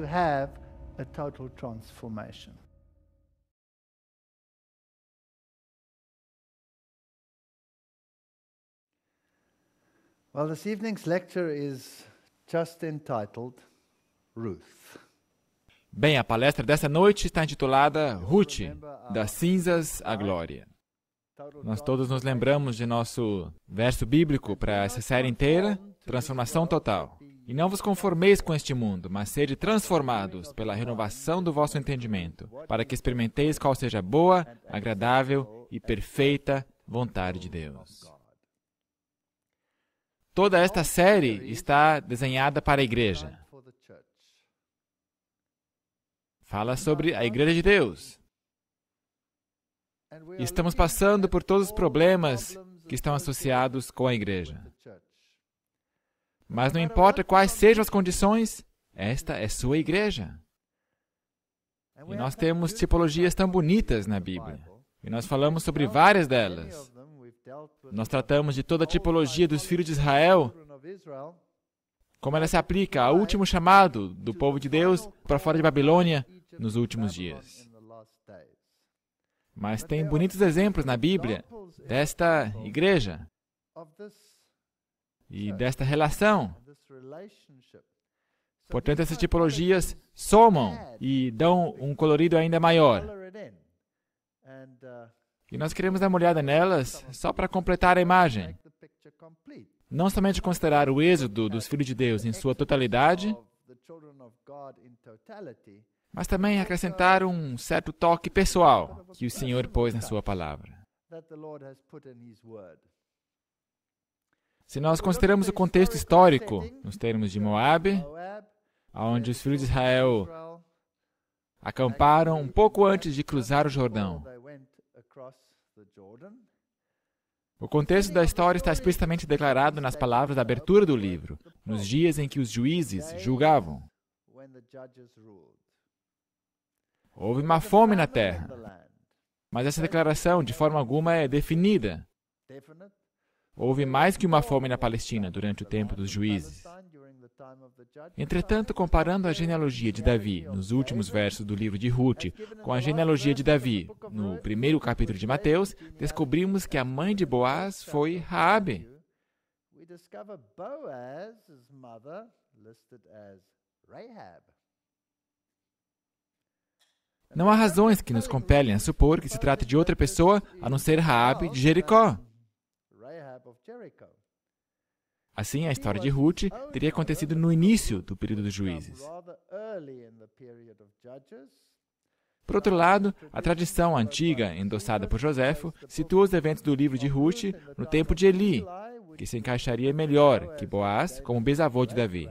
to have a total transformation. Well, this evening's lecture is just entitled Ruth. Bem, a palestra desta noite está intitulada Ruth, das cinzas à glória. Nós todos nos lembramos de nosso verso bíblico para essa série inteira, transformação total. E não vos conformeis com este mundo, mas sede transformados pela renovação do vosso entendimento, para que experimenteis qual seja a boa, agradável e perfeita vontade de Deus. Toda esta série está desenhada para a igreja. Fala sobre a igreja de Deus. Estamos passando por todos os problemas que estão associados com a igreja. Mas não importa quais sejam as condições, esta é sua igreja. E nós temos tipologias tão bonitas na Bíblia. E nós falamos sobre várias delas. Nós tratamos de toda a tipologia dos filhos de Israel, como ela se aplica ao último chamado do povo de Deus para fora de Babilônia nos últimos dias. Mas tem bonitos exemplos na Bíblia desta igreja e desta relação. Portanto, essas tipologias somam e dão um colorido ainda maior. Uh, e nós queremos dar uma olhada nelas só para completar a imagem. Não somente considerar o êxodo dos filhos de Deus em sua totalidade, mas também uh, acrescentar um certo toque pessoal que o Senhor pôs na sua palavra. Se nós consideramos o contexto histórico, nos termos de Moab, onde os filhos de Israel acamparam um pouco antes de cruzar o Jordão. O contexto da história está explicitamente declarado nas palavras da abertura do livro, nos dias em que os juízes julgavam. Houve uma fome na terra, mas essa declaração, de forma alguma, é definida. Houve mais que uma fome na Palestina durante o tempo dos juízes. Entretanto, comparando a genealogia de Davi nos últimos versos do livro de Ruth com a genealogia de Davi no primeiro capítulo de Mateus, descobrimos que a mãe de Boaz foi Raabe. Não há razões que nos compelem a supor que se trata de outra pessoa a não ser Raabe de Jericó. Assim, a história de Ruth teria acontecido no início do período dos juízes. Por outro lado, a tradição antiga, endossada por Joséfo, situa os eventos do livro de Ruth no tempo de Eli, que se encaixaria melhor que Boaz como bisavô de Davi.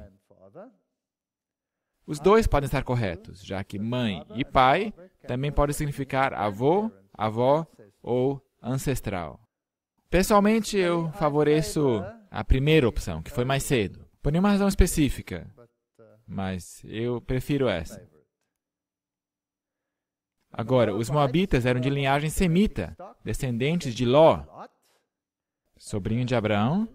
Os dois podem estar corretos, já que mãe e pai também podem significar avô, avó ou ancestral. Pessoalmente, eu favoreço a primeira opção, que foi mais cedo, por nenhuma razão específica, mas eu prefiro essa. Agora, os Moabitas eram de linhagem semita, descendentes de Ló, sobrinho de Abraão.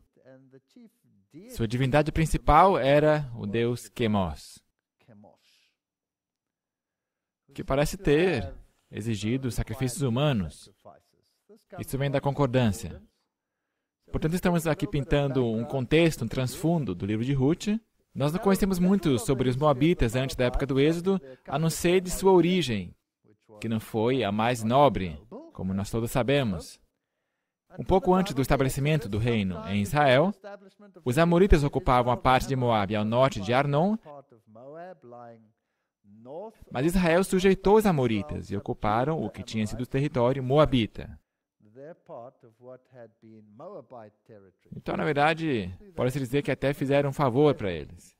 Sua divindade principal era o deus Chemosh, que parece ter exigido sacrifícios humanos isso vem da concordância. Né? Portanto, estamos aqui pintando um contexto, um transfundo do livro de Ruth. Nós não ah, conhecemos é muito sobre os Moabitas né? antes da época do Êxodo, a não ser de sua origem, que não foi a mais nobre, como nós todos sabemos. Um pouco antes do estabelecimento do reino em Israel, os Amoritas ocupavam a parte de Moab ao norte de Arnon, mas Israel sujeitou os Amoritas e ocuparam o que tinha sido o território Moabita. Então, na verdade, pode-se dizer que até fizeram um favor para eles.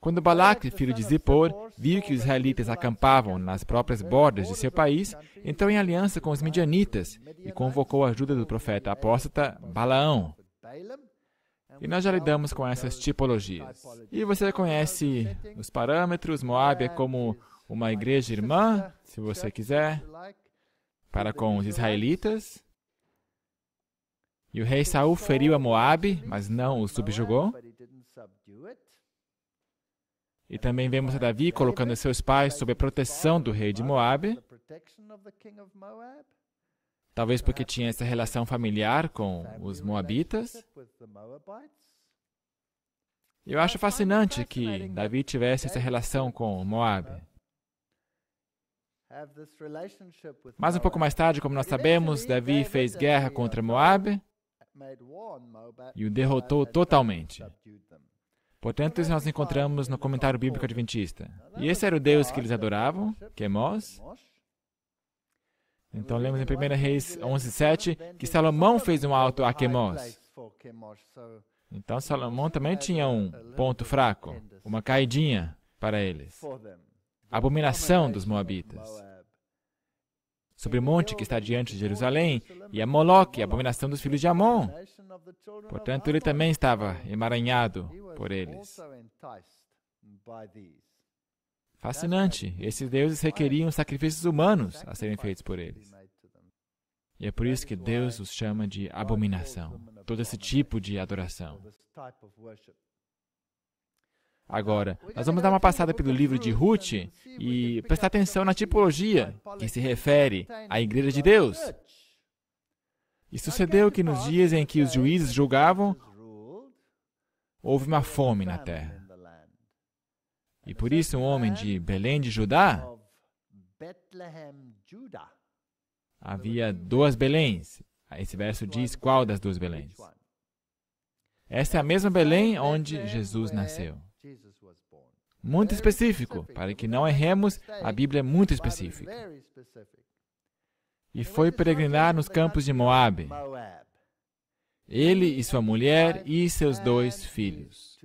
Quando Balak, filho de Zippor, viu que os israelitas acampavam nas próprias bordas de seu país, entrou em aliança com os midianitas e convocou a ajuda do profeta apóstata Balaão. E nós já lidamos com essas tipologias. E você conhece os parâmetros, Moab é como uma igreja irmã, se você quiser para com os israelitas. E o rei Saul feriu a Moabe, mas não o subjugou. E também vemos a Davi colocando seus pais sob a proteção do rei de Moabe. Talvez porque tinha essa relação familiar com os moabitas. Eu acho fascinante que Davi tivesse essa relação com Moabe. Mas um pouco mais tarde, como nós sabemos, Davi fez guerra contra Moab e o derrotou totalmente. Portanto, isso nós encontramos no comentário bíblico adventista. E esse era o Deus que eles adoravam, Quemos. Então, lemos em 1 Reis 11,7 que Salomão fez um alto a Quemos. Então, Salomão também tinha um ponto fraco, uma caidinha para eles abominação dos Moabitas. Sobre o monte que está diante de Jerusalém, e a Moloque, a abominação dos filhos de Amon. Portanto, ele também estava emaranhado por eles. Fascinante! Esses deuses requeriam sacrifícios humanos a serem feitos por eles. E é por isso que Deus os chama de abominação, todo esse tipo de adoração. Agora, nós vamos dar uma tá passada pelo livro de Ruth e prestar atenção na tipologia que se refere à Igreja de Deus. E sucedeu é que nos dias em que os juízes julgavam, houve uma fome na terra. E por isso um homem de Belém de Judá, havia duas Beléns. Esse verso diz qual das duas Beléns. Essa é a mesma Belém onde Jesus nasceu muito específico. Para que não erremos, a Bíblia é muito específica. E foi peregrinar nos campos de Moabe. Ele e sua mulher e seus dois filhos.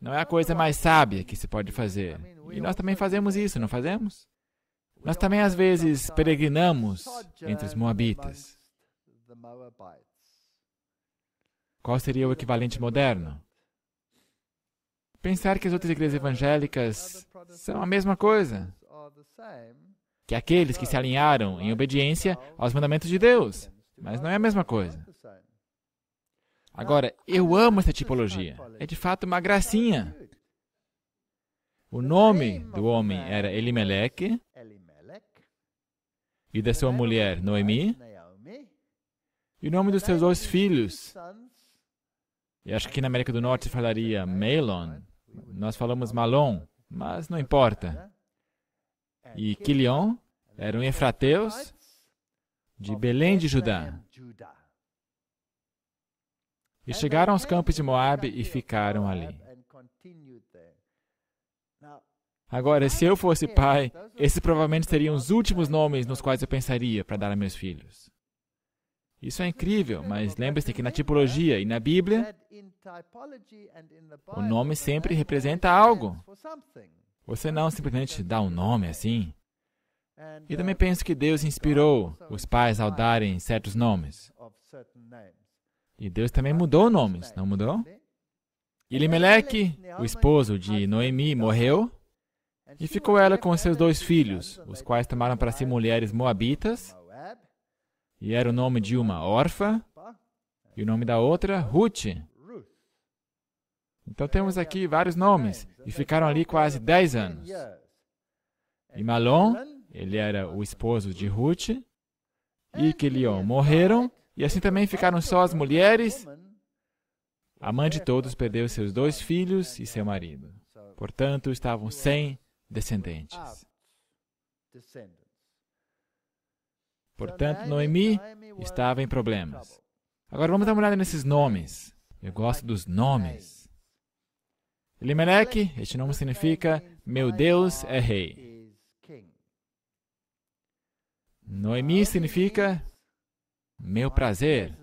Não é a coisa mais sábia que se pode fazer. E nós também fazemos isso, não fazemos? Nós também, às vezes, peregrinamos entre os Moabitas. Qual seria o equivalente moderno? Pensar que as outras igrejas evangélicas são a mesma coisa que aqueles que se alinharam em obediência aos mandamentos de Deus, mas não é a mesma coisa. Agora, eu amo essa tipologia. É de fato uma gracinha. O nome do homem era Elimelech e da sua mulher Noemi e o nome dos seus dois filhos. E acho que aqui na América do Norte se falaria Melon, nós falamos Malom, mas não importa. E Quilion eram efrateus de Belém de Judá. E chegaram aos campos de Moabe e ficaram ali. Agora, se eu fosse pai, esses provavelmente seriam os últimos nomes nos quais eu pensaria para dar a meus filhos. Isso é incrível, mas lembre-se que na tipologia e na Bíblia, o nome sempre representa algo. Você não simplesmente dá um nome assim. E também penso que Deus inspirou os pais ao darem certos nomes. E Deus também mudou nomes, não mudou? Elimeleque, o esposo de Noemi, morreu e ficou ela com seus dois filhos, os quais tomaram para si mulheres moabitas e era o nome de uma órfã e o nome da outra Ruth. Então temos aqui vários nomes e ficaram ali quase 10 anos. E Malon, ele era o esposo de Ruth, e Quilion morreram, e assim também ficaram só as mulheres. A mãe de todos perdeu seus dois filhos e seu marido. Portanto, estavam sem descendentes. Portanto, Noemi é estava em problemas. Agora vamos dar uma olhada nesses nomes. Eu gosto dos nomes. Elimelech, este nome significa meu Deus é rei. Noemi significa meu prazer.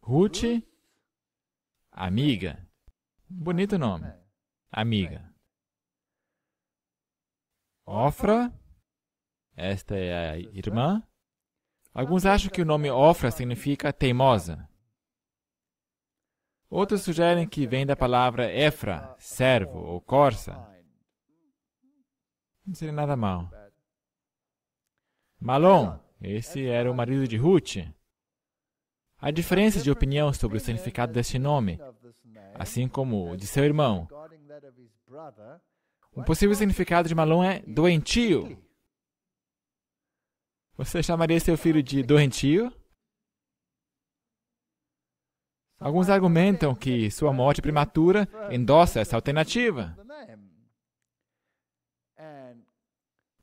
Ruth, amiga. Bonito nome. Amiga. Ofra, esta é a irmã. Alguns acham que o nome Ofra significa teimosa. Outros sugerem que vem da palavra Efra, servo ou corça. Não seria nada mal. Malon, esse era o marido de Ruth. Há diferenças de opinião sobre o significado deste nome, assim como o de seu irmão. Um possível significado de Malon é doentio, você chamaria seu filho de doentio? Alguns argumentam que sua morte prematura endossa essa alternativa.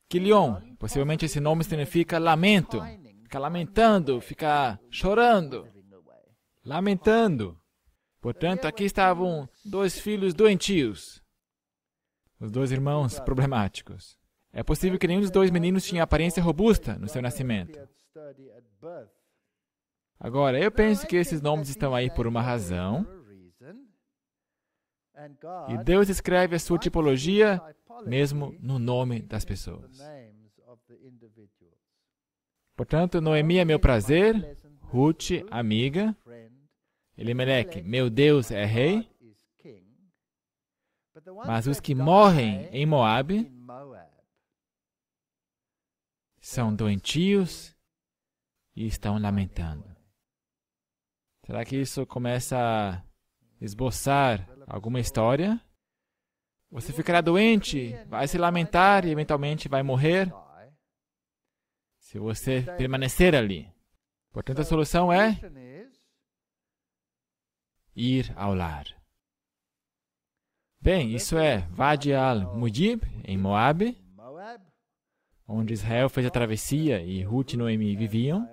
Quilion, possivelmente esse nome significa lamento. Ficar lamentando, ficar chorando, lamentando. Portanto, aqui estavam dois filhos doentios, os dois irmãos problemáticos. É possível que nenhum dos dois meninos tinha aparência robusta no seu nascimento. Agora, eu penso que esses nomes estão aí por uma razão. E Deus escreve a sua tipologia mesmo no nome das pessoas. Portanto, Noemi é meu prazer, Ruth, amiga, Elimelech, meu Deus é rei, mas os que morrem em Moabe são doentios e estão lamentando. Será que isso começa a esboçar alguma história? Você ficará doente, vai se lamentar e eventualmente vai morrer se você permanecer ali. Portanto, a solução é ir ao lar. Bem, isso é Vadial al-Mujib, em Moab, onde Israel fez a travessia e Ruth e Noemi viviam.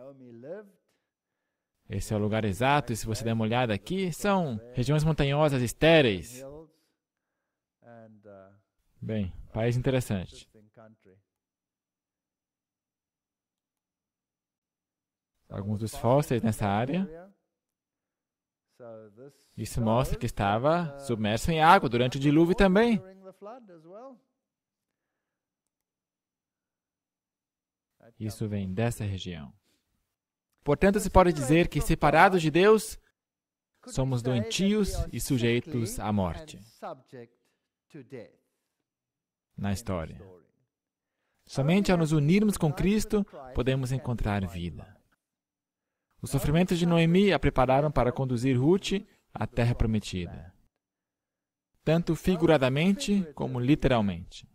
Esse é o lugar exato, e se você der uma olhada aqui, são regiões montanhosas estéreis. Bem, país interessante. Alguns dos fósseis nessa área. Isso mostra que estava submerso em água durante o dilúvio também. Isso vem dessa região. Portanto, se pode dizer que, separados de Deus, somos doentios e sujeitos à morte na história. Somente ao nos unirmos com Cristo podemos encontrar vida. Os sofrimentos de Noemi a prepararam para conduzir Ruth à terra prometida, tanto figuradamente como literalmente.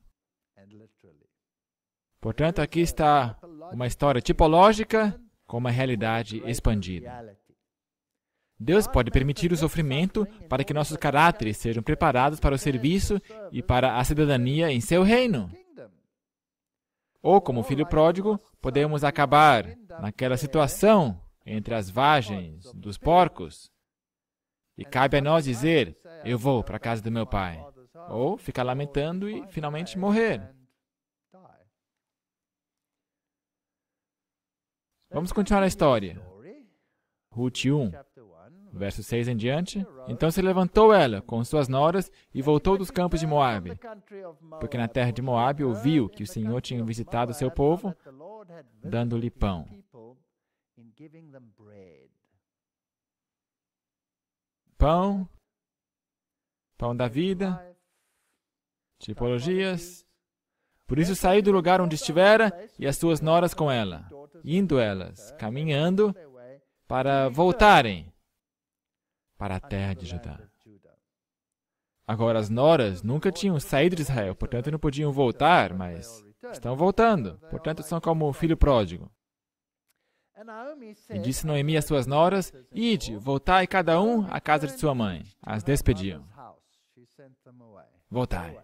Portanto, aqui está uma história tipológica com uma realidade expandida. Deus pode permitir o sofrimento para que nossos caráteres sejam preparados para o serviço e para a cidadania em seu reino. Ou, como filho pródigo, podemos acabar naquela situação entre as vagens dos porcos. E cabe a nós dizer: Eu vou para a casa do meu pai. Ou ficar lamentando e finalmente morrer. Vamos continuar a história. Ruth 1, verso 6 em diante. Então se levantou ela com suas noras e voltou dos campos de Moabe, porque na terra de Moabe ouviu que o Senhor tinha visitado seu povo, dando-lhe pão. Pão, pão da vida, tipologias, por isso saiu do lugar onde estivera e as suas noras com ela, indo elas, caminhando, para voltarem para a terra de Judá. Agora, as noras nunca tinham saído de Israel, portanto não podiam voltar, mas estão voltando, portanto são como o filho pródigo. E disse Noemi às suas noras: Ide, voltai cada um à casa de sua mãe. As despediam. Voltai.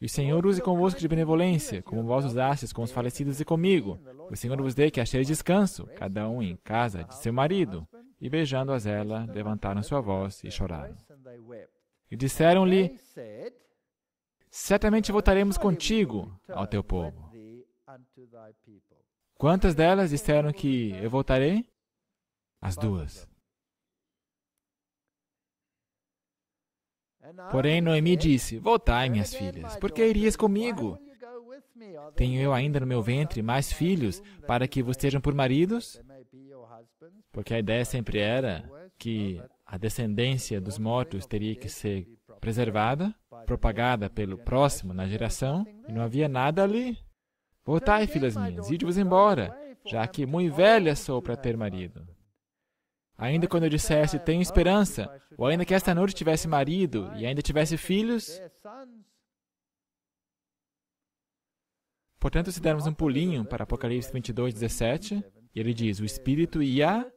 E o Senhor use convosco de benevolência, como vós usastes com os falecidos e comigo. O Senhor vos dê que acheis descanso, cada um em casa de seu marido. E beijando-as ela, levantaram sua voz e choraram. E disseram-lhe, certamente voltaremos contigo ao teu povo. Quantas delas disseram que eu voltarei? As duas. Porém, Noemi disse: Voltai, minhas filhas, porque irias é comigo? Tenho eu ainda no meu ventre mais filhos para que vos sejam por maridos? Porque a ideia sempre era que a descendência dos mortos teria que ser preservada, propagada pelo próximo na geração, e não havia nada ali. Voltai, filhas minhas, ide-vos embora, já que muito velha sou para ter marido. Ainda quando eu dissesse tenho esperança, ou ainda que esta noite tivesse marido e ainda tivesse filhos. Portanto, se dermos um pulinho para Apocalipse 22, 17, ele diz: O Espírito e a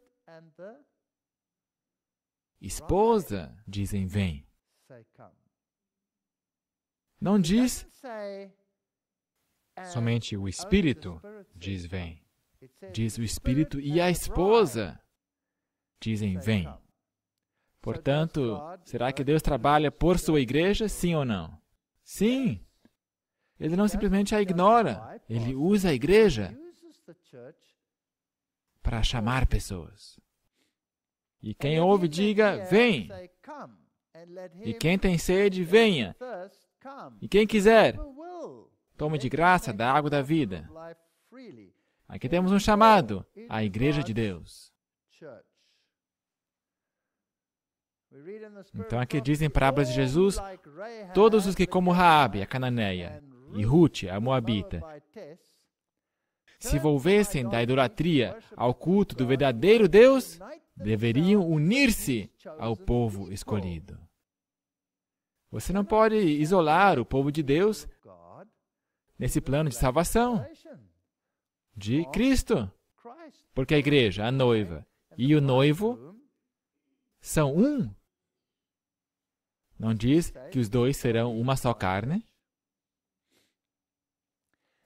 esposa dizem: Vem. Não diz somente o Espírito diz: Vem. Diz o Espírito e a esposa dizem vem. Portanto, será que Deus né? trabalha por sua igreja, sim ou não? Sim! É. Ele não é. simplesmente a então, ignora, então, ele usa a igreja para chamar pessoas. E quem ouve, diga: vem. E quem tem sede, venha. E quem quiser, tome de graça da água da vida. Aqui temos um chamado à Igreja de Deus. Então aqui dizem parábolas de Jesus, todos os que como Raabe, a cananeia, e Ruth, a moabita, se volvessem da idolatria ao culto do verdadeiro Deus, deveriam unir-se ao povo escolhido. Você não pode isolar o povo de Deus nesse plano de salvação de Cristo, porque a igreja, a noiva e o noivo são um não diz que os dois serão uma só carne?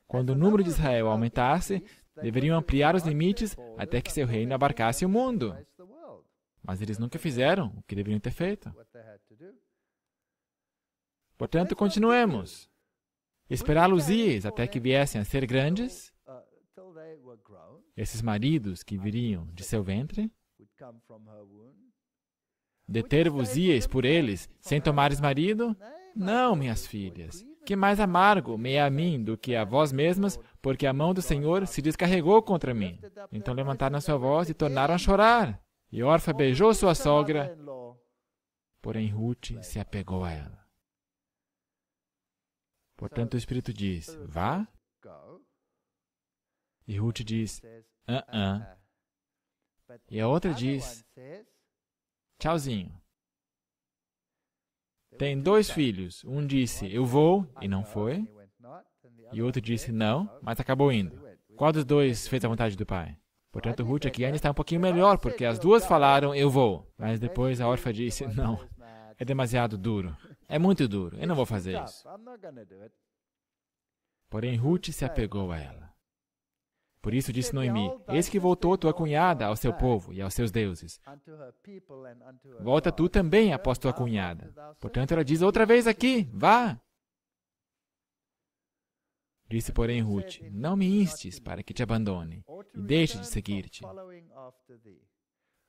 Quando o número de Israel aumentasse, deveriam ampliar os limites até que seu reino abarcasse o mundo. Mas eles nunca fizeram o que deveriam ter feito. Portanto, continuemos. esperá los até que viessem a ser grandes, esses maridos que viriam de seu ventre, Deter-vos-ieis por eles, sem tomares marido? Não, minhas filhas. Que mais amargo me é a mim do que a vós mesmas, porque a mão do Senhor se descarregou contra mim. Então levantaram a sua voz e tornaram a chorar. E Orfa beijou sua sogra, porém Ruth se apegou a ela. Portanto, o Espírito diz: Vá. E Ruth diz: Ah, ah. E a outra diz: Tchauzinho. Tem dois filhos. Um disse, eu vou, e não foi. E outro disse, não, mas acabou indo. Qual dos dois fez a vontade do pai? Portanto, Ruth aqui ainda está um pouquinho melhor, porque as duas falaram, eu vou. Mas depois a órfã disse, não, é demasiado duro. É muito duro, eu não vou fazer isso. Porém, Ruth se apegou a ela. Por isso disse Noemi: Eis que voltou tua cunhada ao seu povo e aos seus deuses. Volta tu também após tua cunhada. Portanto, ela diz outra vez aqui: Vá! Disse, porém, Ruth: Não me instes para que te abandone e deixe de seguir-te.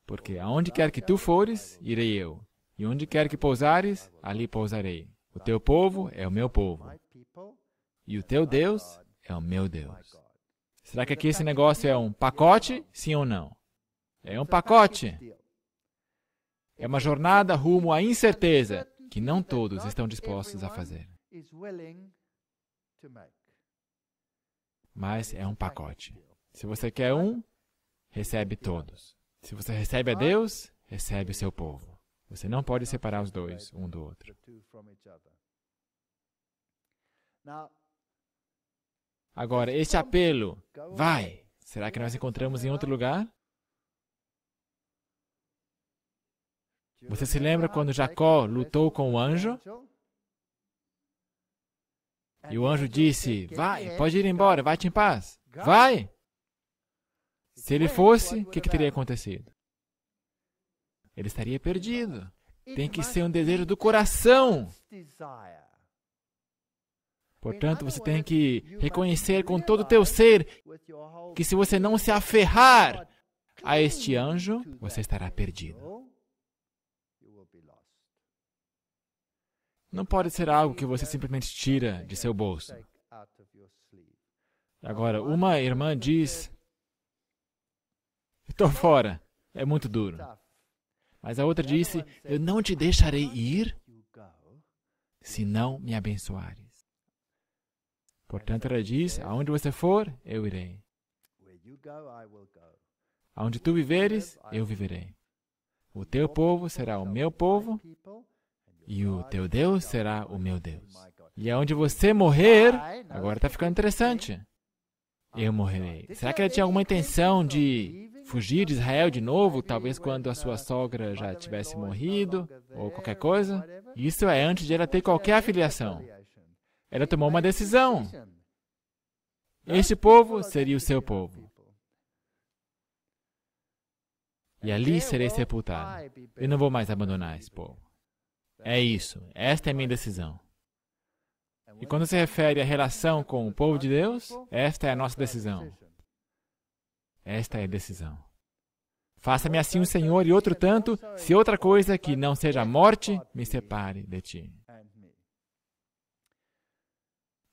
Porque aonde quer que tu fores, irei eu, e onde quer que pousares, ali pousarei. O teu povo é o meu povo, e o teu Deus é o meu Deus. Será que aqui esse negócio é um pacote? Sim ou não? É um pacote. É uma jornada rumo à incerteza que não todos estão dispostos a fazer. Mas é um pacote. Se você quer um, recebe todos. Se você recebe a Deus, recebe o seu povo. Você não pode separar os dois um do outro. Agora, esse apelo, vai! Será que nós encontramos em outro lugar? Você se lembra quando Jacó lutou com o anjo? E o anjo disse: Vai, pode ir embora, vai-te em paz. Vai! Se ele fosse, o que, que teria acontecido? Ele estaria perdido. Tem que ser um desejo do coração. Portanto, você tem que reconhecer com todo o teu ser que se você não se aferrar a este anjo, você estará perdido. Não pode ser algo que você simplesmente tira de seu bolso. Agora, uma irmã diz: Estou fora, é muito duro. Mas a outra disse: Eu não te deixarei ir se não me abençoares. Portanto, ela diz: Aonde você for, eu irei. Aonde tu viveres, eu viverei. O teu povo será o meu povo, e o teu Deus será o meu Deus. E aonde você morrer, agora está ficando interessante. Eu morrerei. Será que ela tinha alguma intenção de fugir de Israel de novo, talvez quando a sua sogra já tivesse morrido, ou qualquer coisa? Isso é antes de ela ter qualquer afiliação. Ela tomou uma decisão. Este povo seria o seu povo. E ali serei sepultado. Eu não vou mais abandonar esse povo. É isso. Esta é a minha decisão. E quando se refere à relação com o povo de Deus, esta é a nossa decisão. Esta é a decisão. Faça-me assim o Senhor e outro tanto, se outra coisa que não seja a morte me separe de ti.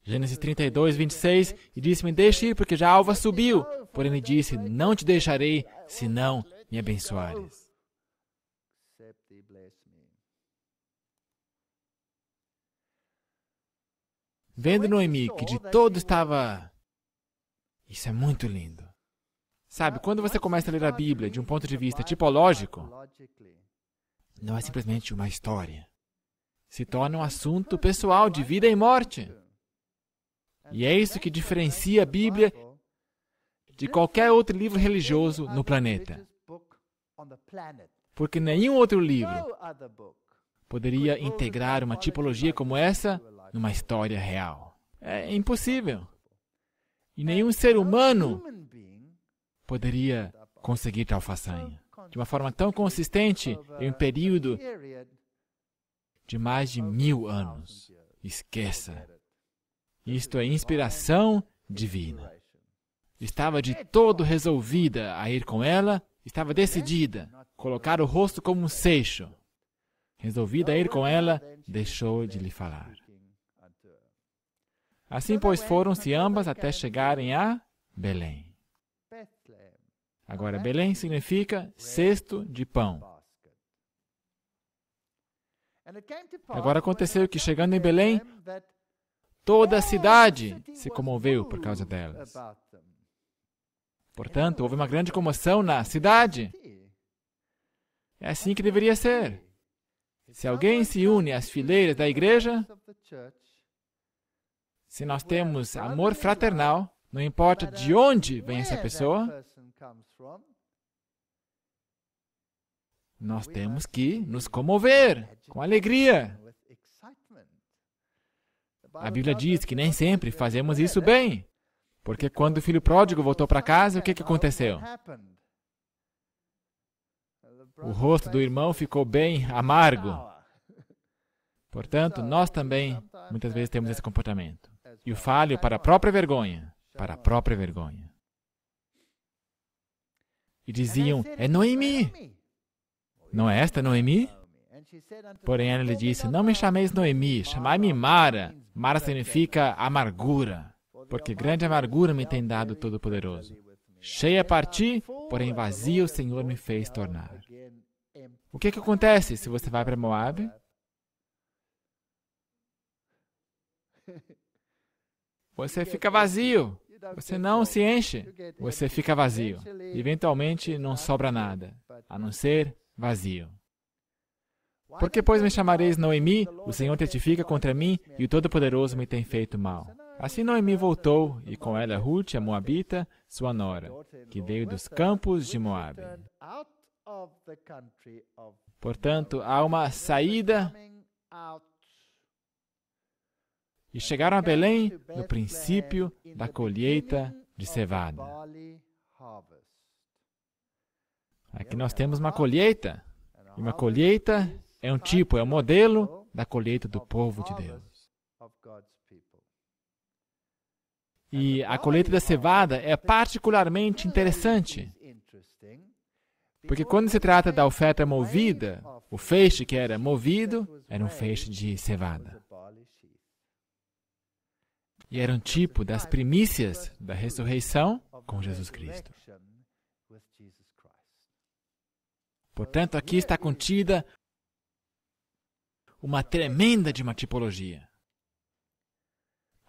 Gênesis 32, 26, e disse-me, deixe ir, porque já a alva subiu. Porém ele disse, não te deixarei, se não me abençoares. Vendo Noemi que de todo estava... Isso é muito lindo. Sabe, quando você começa a ler a Bíblia de um ponto de vista tipológico, não é simplesmente uma história. Se torna um assunto pessoal de vida e morte. E é isso que diferencia a Bíblia de qualquer outro livro religioso no planeta. Porque nenhum outro livro poderia integrar uma tipologia como essa numa história real. É impossível. E nenhum ser humano poderia conseguir tal façanha. De uma forma tão consistente, em um período de mais de mil anos. Esqueça. Isto é inspiração divina. Estava de todo resolvida a ir com ela, estava decidida, colocar o rosto como um seixo. Resolvida a ir com ela, deixou de lhe falar. Assim, pois, foram-se ambas até chegarem a Belém. Agora, Belém significa cesto de pão. Agora aconteceu que, chegando em Belém, Toda a cidade se comoveu por causa delas. Portanto, houve uma grande comoção na cidade. É assim que deveria ser. Se alguém se une às fileiras da igreja, se nós temos amor fraternal, não importa de onde vem essa pessoa, nós temos que nos comover com alegria. A Bíblia diz que nem sempre é, fazemos isso né? bem. Porque quando o filho pródigo voltou para casa, o que, que aconteceu? O rosto do irmão ficou bem amargo. Portanto, nós também muitas vezes temos esse comportamento. E o falho para a própria vergonha. Para a própria vergonha. E diziam: É Noemi. Não é esta Noemi? Porém, ela lhe disse: Não me chameis Noemi, chamai-me Mara, Mara significa amargura, porque grande amargura me tem dado Todo-Poderoso. Cheia parti, porém vazia o Senhor me fez tornar. O que, que acontece se você vai para Moab? Você fica vazio. Você não se enche. Você fica vazio. Eventualmente não sobra nada, a não ser vazio. Por que, pois, me chamareis Noemi? O Senhor testifica contra mim, e o Todo-Poderoso me tem feito mal. Assim Noemi voltou, e com ela Ruth, a Moabita, sua nora, que veio dos campos de Moabe. Portanto, há uma saída. E chegaram a Belém no princípio da colheita de cevada. Aqui nós temos uma colheita, e uma colheita é um tipo, é um modelo da colheita do povo de Deus. E a colheita da cevada é particularmente interessante, porque quando se trata da oferta movida, o feixe que era movido era um feixe de cevada. E era um tipo das primícias da ressurreição com Jesus Cristo. Portanto, aqui está contida uma tremenda de uma tipologia.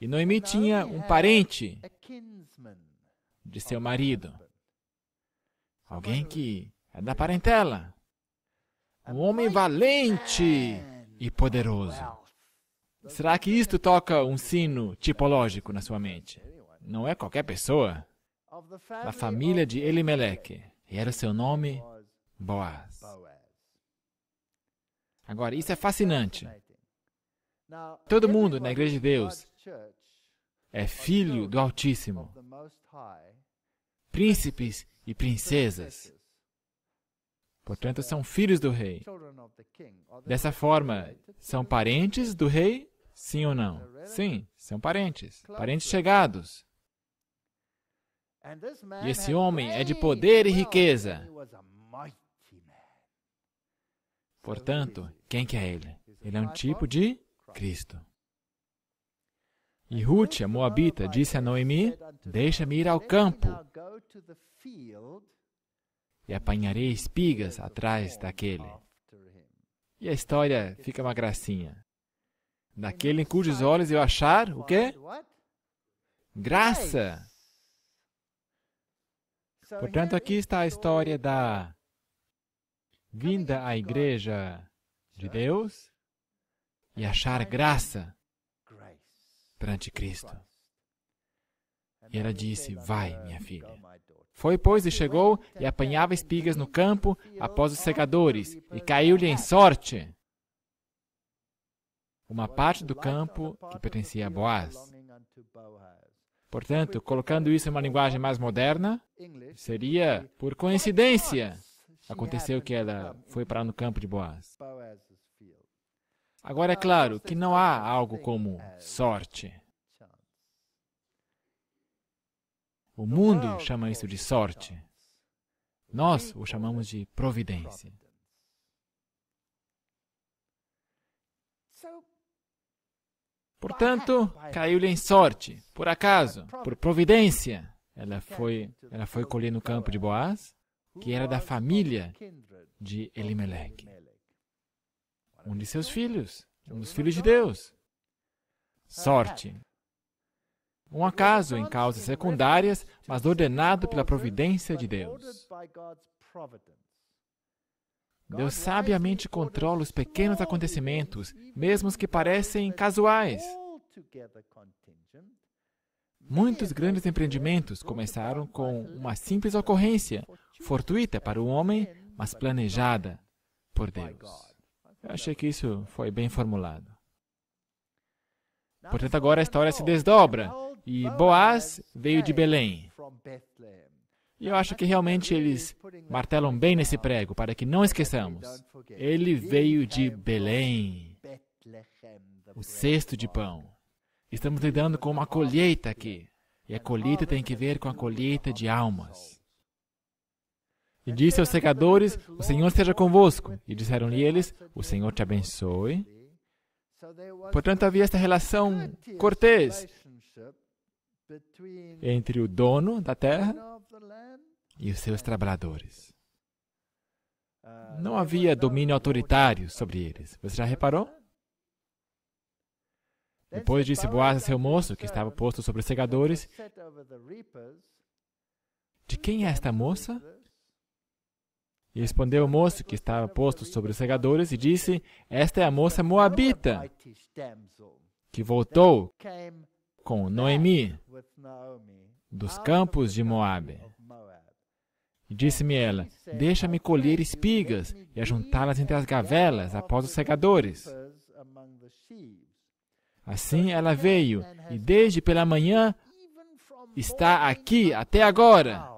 E Noemi tinha um parente de seu marido, alguém que é da parentela, um homem valente e poderoso. Será que isto toca um sino tipológico na sua mente? Não é qualquer pessoa. Da família de Elimeleque. E era o seu nome Boaz. Agora, isso é fascinante. Todo mundo na Igreja de Deus é filho do Altíssimo, príncipes e princesas. Portanto, são filhos do rei. Dessa forma, são parentes do rei? Sim ou não? Sim, são parentes, parentes chegados. E esse homem é de poder e riqueza. Portanto, quem que é ele? Ele é um tipo de Cristo. E Ruth, a Moabita, disse a Noemi: Deixa-me ir ao campo e apanharei espigas atrás daquele. E a história fica uma gracinha. Daquele em cujos olhos eu achar o quê? Graça! Portanto, aqui está a história da vinda à Igreja de Deus e achar graça perante Cristo. E ela disse: Vai, minha filha. Foi, pois, e chegou, e apanhava espigas no campo após os segadores, e caiu-lhe em sorte uma parte do campo que pertencia a Boaz. Portanto, colocando isso em uma linguagem mais moderna, seria por coincidência Aconteceu que ela foi parar no campo de Boaz. Agora é então, claro que não há algo como é, sorte. O mundo chama isso de sorte. Nós o chamamos de providência. Portanto, caiu-lhe em sorte, por acaso, por providência. Ela foi, ela foi colher no campo de Boaz que era da família de Elimelech, um de seus filhos, um dos filhos de Deus. Sorte. Um acaso em causas secundárias, mas ordenado pela providência de Deus. Deus sabiamente controla os pequenos acontecimentos, mesmo os que parecem casuais. Muitos grandes empreendimentos começaram com uma simples ocorrência, fortuita para o homem, mas planejada por Deus. Eu achei que isso foi bem formulado. Portanto, agora a história se desdobra e Boaz veio de Belém. E eu acho que realmente eles martelam bem nesse prego para que não esqueçamos. Ele veio de Belém, o cesto de pão. Estamos lidando com uma colheita aqui. E a colheita tem que ver com a colheita de almas. E disse aos secadores: O Senhor esteja convosco. E disseram-lhe eles: O Senhor te abençoe. Portanto, havia esta relação cortês entre o dono da terra e os seus trabalhadores. Não havia domínio autoritário sobre eles. Você já reparou? Depois disse Boaz a seu moço, que estava posto sobre os segadores: De quem é esta moça? E respondeu o moço que estava posto sobre os segadores e disse: Esta é a moça moabita que voltou com Noemi dos campos de Moabe. E disse-me ela: Deixa-me colher espigas e ajuntá-las entre as gavelas após os segadores. Assim ela veio, e desde pela manhã está aqui até agora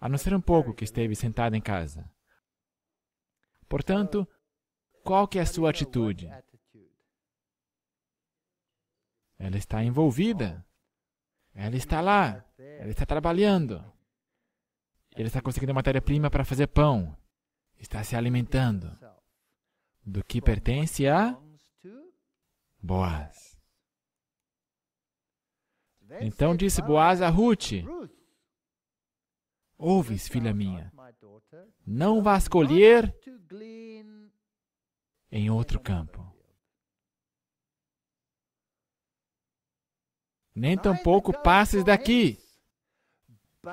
a não ser um pouco que esteve sentado em casa. Portanto, qual que é a sua atitude? Ela está envolvida. Ela está lá. Ela está trabalhando. Ela está conseguindo matéria-prima para fazer pão. Está se alimentando. Do que pertence a Boaz. Então disse Boaz a Ruth: Ouves, filha minha, não vás colher em outro campo. Nem tampouco passes daqui.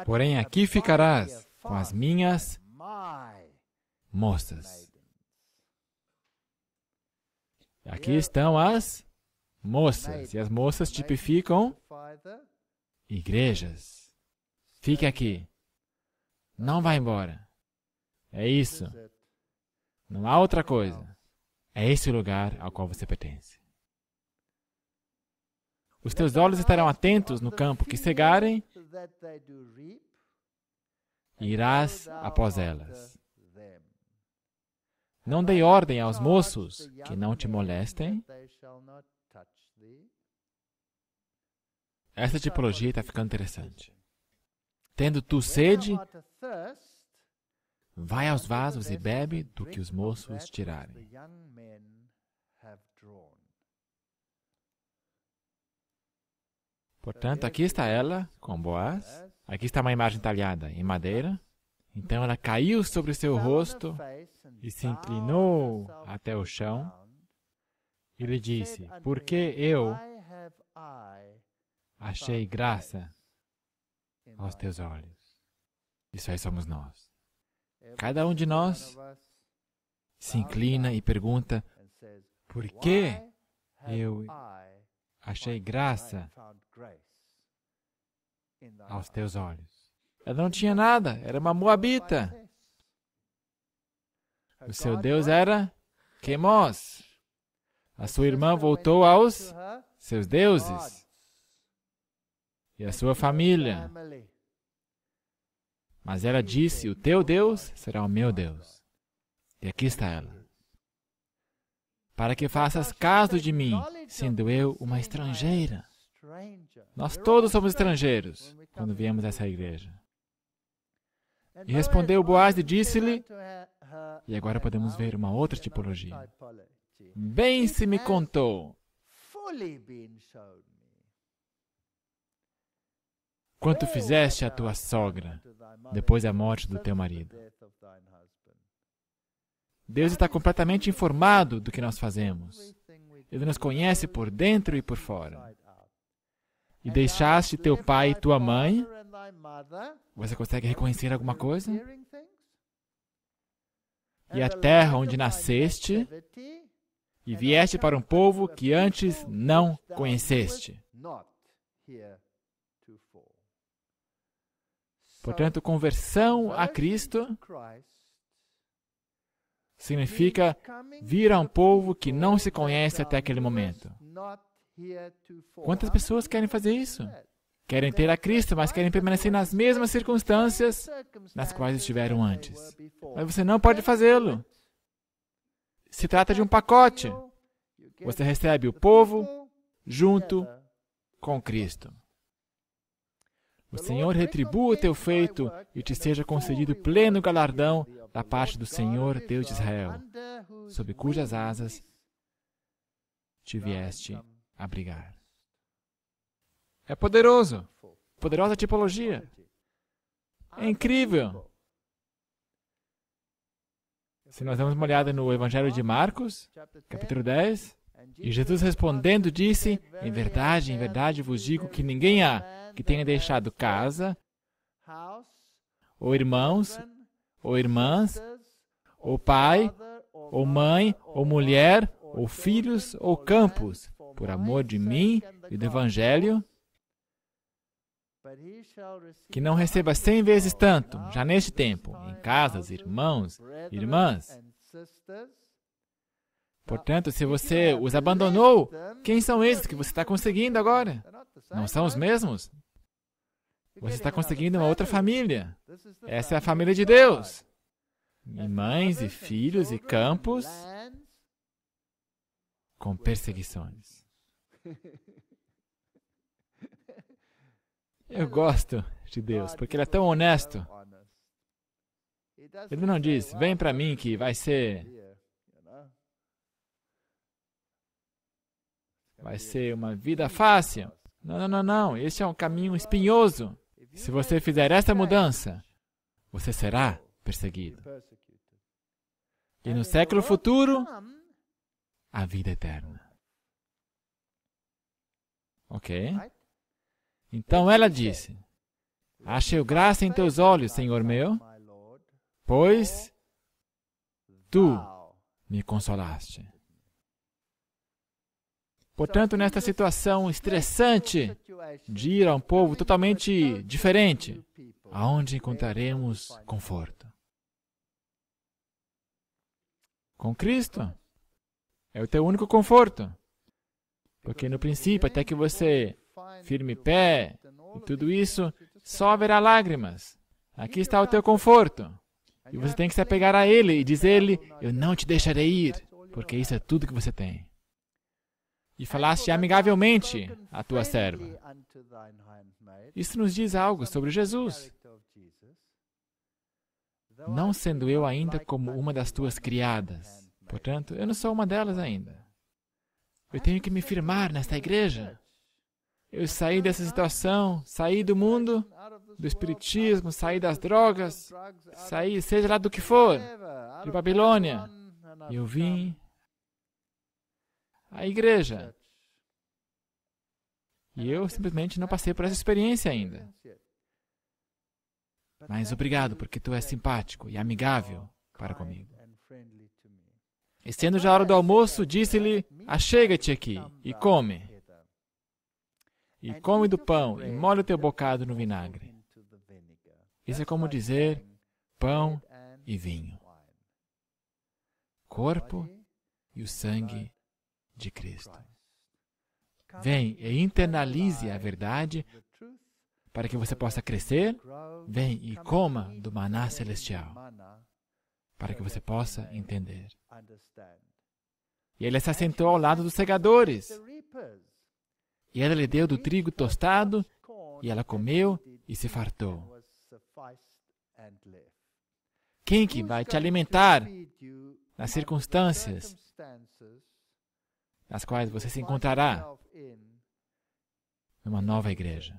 Porém, aqui ficarás com as minhas moças. Aqui estão as moças, e as moças tipificam igrejas. Fique aqui. Não vai embora. É isso. Não há outra coisa. É esse o lugar ao qual você pertence. Os teus olhos estarão atentos no campo que cegarem e irás após elas. Não dei ordem aos moços que não te molestem. Essa tipologia está ficando interessante. Tendo tu sede, Vai aos vasos e bebe do que os moços tirarem. Portanto, aqui está ela com Boaz. Aqui está uma imagem talhada em madeira. Então ela caiu sobre seu rosto e se inclinou até o chão e lhe disse: Porque eu achei graça aos teus olhos. Isso aí somos nós. É, Cada um de nós se inclina e pergunta: por que eu achei graça aos teus olhos? Ela não tinha nada, era uma moabita. O seu Deus era Quemos. A sua irmã voltou aos seus deuses e a sua família. Mas ela disse: O teu Deus será o meu Deus. E aqui está ela. Para que faças caso de mim, sendo eu uma estrangeira. Nós todos somos estrangeiros quando viemos a essa igreja. E respondeu Boaz e disse-lhe: E agora podemos ver uma outra tipologia. Bem se me contou quanto fizeste à tua sogra depois da morte do teu marido. Deus está completamente informado do que nós fazemos. Ele nos conhece por dentro e por fora. E deixaste teu pai e tua mãe. Você consegue reconhecer alguma coisa? E a terra onde nasceste, e vieste para um povo que antes não conheceste. Portanto, conversão a Cristo significa vir a um povo que não se conhece até aquele momento. Quantas pessoas querem fazer isso? Querem ter a Cristo, mas querem permanecer nas mesmas circunstâncias nas quais estiveram antes. Mas você não pode fazê-lo. Se trata de um pacote. Você recebe o povo junto com Cristo. O Senhor retribua o teu feito e te seja concedido pleno galardão da parte do Senhor Deus de Israel, sob cujas asas te vieste abrigar. É poderoso, poderosa tipologia. É incrível. Se nós damos uma olhada no Evangelho de Marcos, capítulo 10, e Jesus respondendo disse: Em verdade, em verdade vos digo que ninguém há que tenha deixado casa, ou irmãos, ou irmãs, ou pai, ou mãe, ou mulher, ou filhos, ou campos, por amor de mim e do Evangelho, que não receba cem vezes tanto, já neste tempo, em casas, irmãos, irmãs. Portanto, se você os abandonou, quem são esses que você está conseguindo agora? Não são os mesmos? Você está tá conseguindo uma outra família. É Essa é a família de Deus. E mães e filhos e campos com perseguições. Eu gosto de Deus, porque Ele é tão honesto. Ele não diz, vem para mim que vai ser. Vai ser uma vida fácil. Não, não, não, não. Esse é um caminho espinhoso. Se você fizer esta mudança, você será perseguido. E no século futuro, a vida eterna. Ok? Então ela disse: Achei graça em teus olhos, Senhor meu, pois tu me consolaste. Portanto, nesta situação estressante de ir a um povo totalmente diferente, aonde encontraremos conforto? Com Cristo é o teu único conforto. Porque no princípio, até que você firme pé e tudo isso, só haverá lágrimas. Aqui está o teu conforto. E você tem que se apegar a Ele e dizer-lhe: Eu não te deixarei ir, porque isso é tudo que você tem e falaste amigavelmente à tua serva. Isso nos diz algo sobre Jesus. Não sendo eu ainda como uma das tuas criadas, portanto, eu não sou uma delas ainda. Eu tenho que me firmar nesta igreja. Eu saí dessa situação, saí do mundo, do espiritismo, saí das drogas, saí, seja lá do que for, de Babilônia. E eu vim a igreja. E eu simplesmente não passei por essa experiência ainda. Mas obrigado porque tu és simpático e amigável para comigo. E sendo já a hora do almoço, disse-lhe: Achega-te aqui e come. E come do pão e molha o teu bocado no vinagre. Isso é como dizer pão e vinho. Corpo e o sangue de Cristo. Vem e internalize a verdade para que você possa crescer. Vem e coma do maná celestial para que você possa entender. E ele se assentou ao lado dos segadores. E ela lhe deu do trigo tostado, e ela comeu e se fartou. Quem que vai te alimentar nas circunstâncias nas quais você se encontrará numa nova igreja.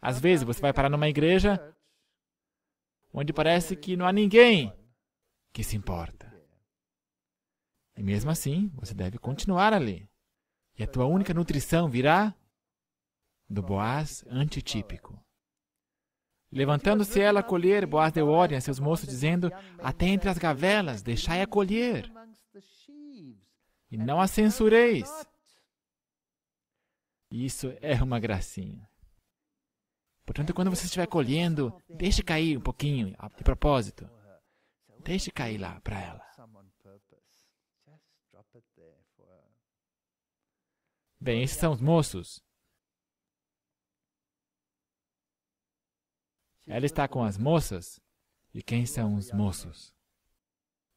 Às vezes você vai parar numa igreja onde parece que não há ninguém que se importa. E mesmo assim, você deve continuar ali. E a tua única nutrição virá do Boaz antitípico. Levantando-se ela a colher, Boaz deu ordem a seus moços, dizendo, até entre as gavelas, deixai a colher e não a censureis. Isso é uma gracinha. Portanto, quando você estiver colhendo, deixe cair um pouquinho, ah, de propósito. Deixe cair lá para ela. Bem, esses são os moços. Ela está com as moças. E quem são os moços?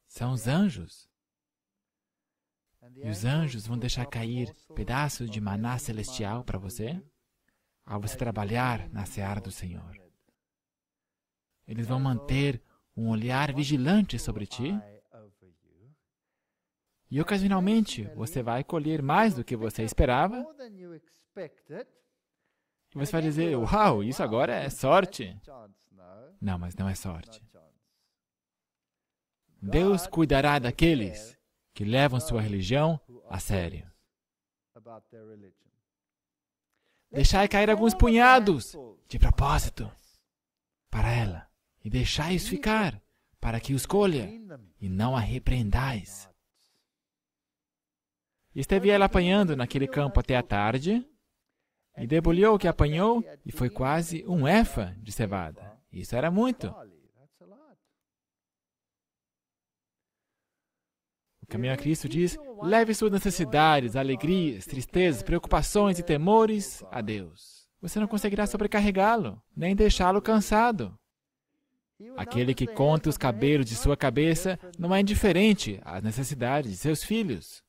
São os anjos. E os anjos vão deixar cair pedaços de maná celestial para você ao você trabalhar na seara do Senhor. Eles vão manter um olhar vigilante sobre ti. E ocasionalmente você vai colher mais do que você esperava. E você vai dizer: Uau, isso agora é sorte. Não, mas não é sorte. Deus cuidará daqueles que levam sua religião a sério. Deixai cair alguns punhados de propósito para ela e deixai-os ficar para que os colha e não a repreendais. esteve ela apanhando naquele campo até a tarde e debulhou o que apanhou e foi quase um efa de cevada. Isso era muito. Caminho a Cristo diz: leve suas necessidades, alegrias, tristezas, preocupações e temores a Deus. Você não conseguirá sobrecarregá-lo, nem deixá-lo cansado. Aquele que conta os cabelos de sua cabeça não é indiferente às necessidades de seus filhos.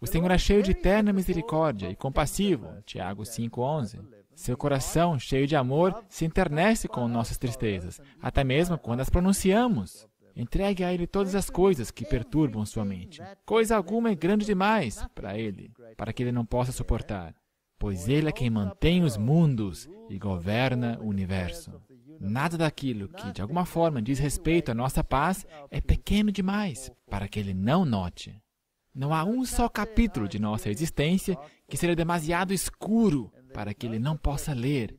O Senhor é cheio de eterna misericórdia e compassivo, Tiago 5,11. Seu coração, cheio de amor, se internece com nossas tristezas, até mesmo quando as pronunciamos. Entregue a Ele todas as coisas que perturbam sua mente. Coisa alguma é grande demais para Ele, para que Ele não possa suportar, pois Ele é quem mantém os mundos e governa o universo. Nada daquilo que, de alguma forma, diz respeito à nossa paz é pequeno demais para que Ele não note. Não há um só capítulo de nossa existência que seja demasiado escuro para que Ele não possa ler,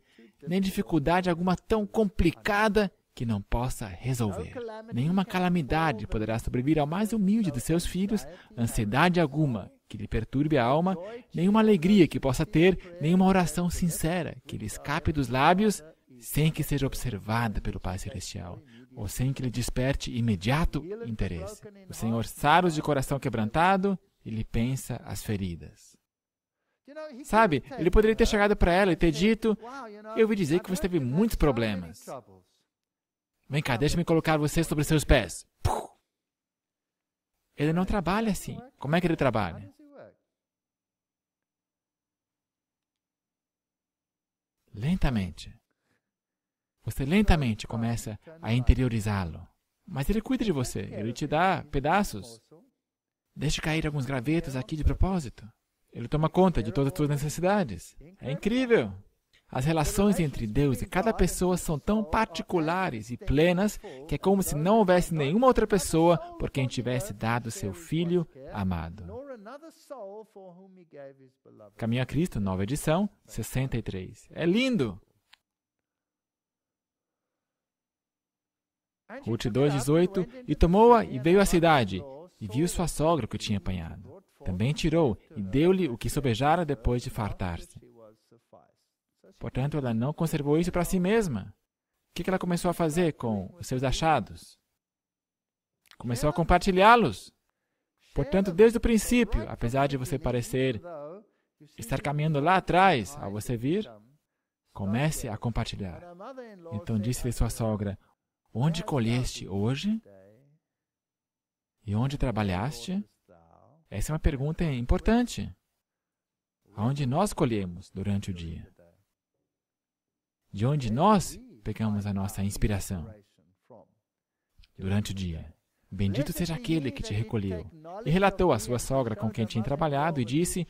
nem dificuldade alguma tão complicada que não possa resolver. Nenhuma calamidade poderá sobrevir ao mais humilde dos seus filhos, ansiedade alguma que lhe perturbe a alma, nenhuma alegria que possa ter, nenhuma oração sincera que lhe escape dos lábios, sem que seja observada pelo Pai Celestial, ou sem que lhe desperte imediato interesse. O Senhor os de coração quebrantado e lhe pensa as feridas. Sabe, ele poderia ter chegado para ela e ter dito: Eu ouvi dizer que você teve muitos problemas. Vem cá, deixa me colocar você sobre seus pés. Ele não trabalha assim. Como é que ele trabalha? Lentamente. Você lentamente começa a interiorizá-lo. Mas ele cuida de você, ele te dá pedaços. Deixe cair alguns gravetos aqui de propósito. Ele toma conta de todas as suas necessidades. É incrível! As relações entre Deus e cada pessoa são tão particulares e plenas que é como se não houvesse nenhuma outra pessoa por quem tivesse dado seu Filho amado. Caminho a Cristo, nova edição, 63. É lindo! Ruth 2,18 E tomou-a e veio à cidade, e viu sua sogra que o tinha apanhado. Também tirou e deu-lhe o que sobejara depois de fartar-se. Portanto, ela não conservou isso para si mesma. O que ela começou a fazer com os seus achados? Começou a compartilhá-los. Portanto, desde o princípio, apesar de você parecer estar caminhando lá atrás, ao você vir, comece a compartilhar. Então disse-lhe sua sogra: Onde colheste hoje? E onde trabalhaste? Essa é uma pergunta importante. Aonde nós colhemos durante o dia? de onde nós pegamos a nossa inspiração durante o dia. Bendito seja aquele que te recolheu. E relatou à sua sogra com quem tinha trabalhado e disse: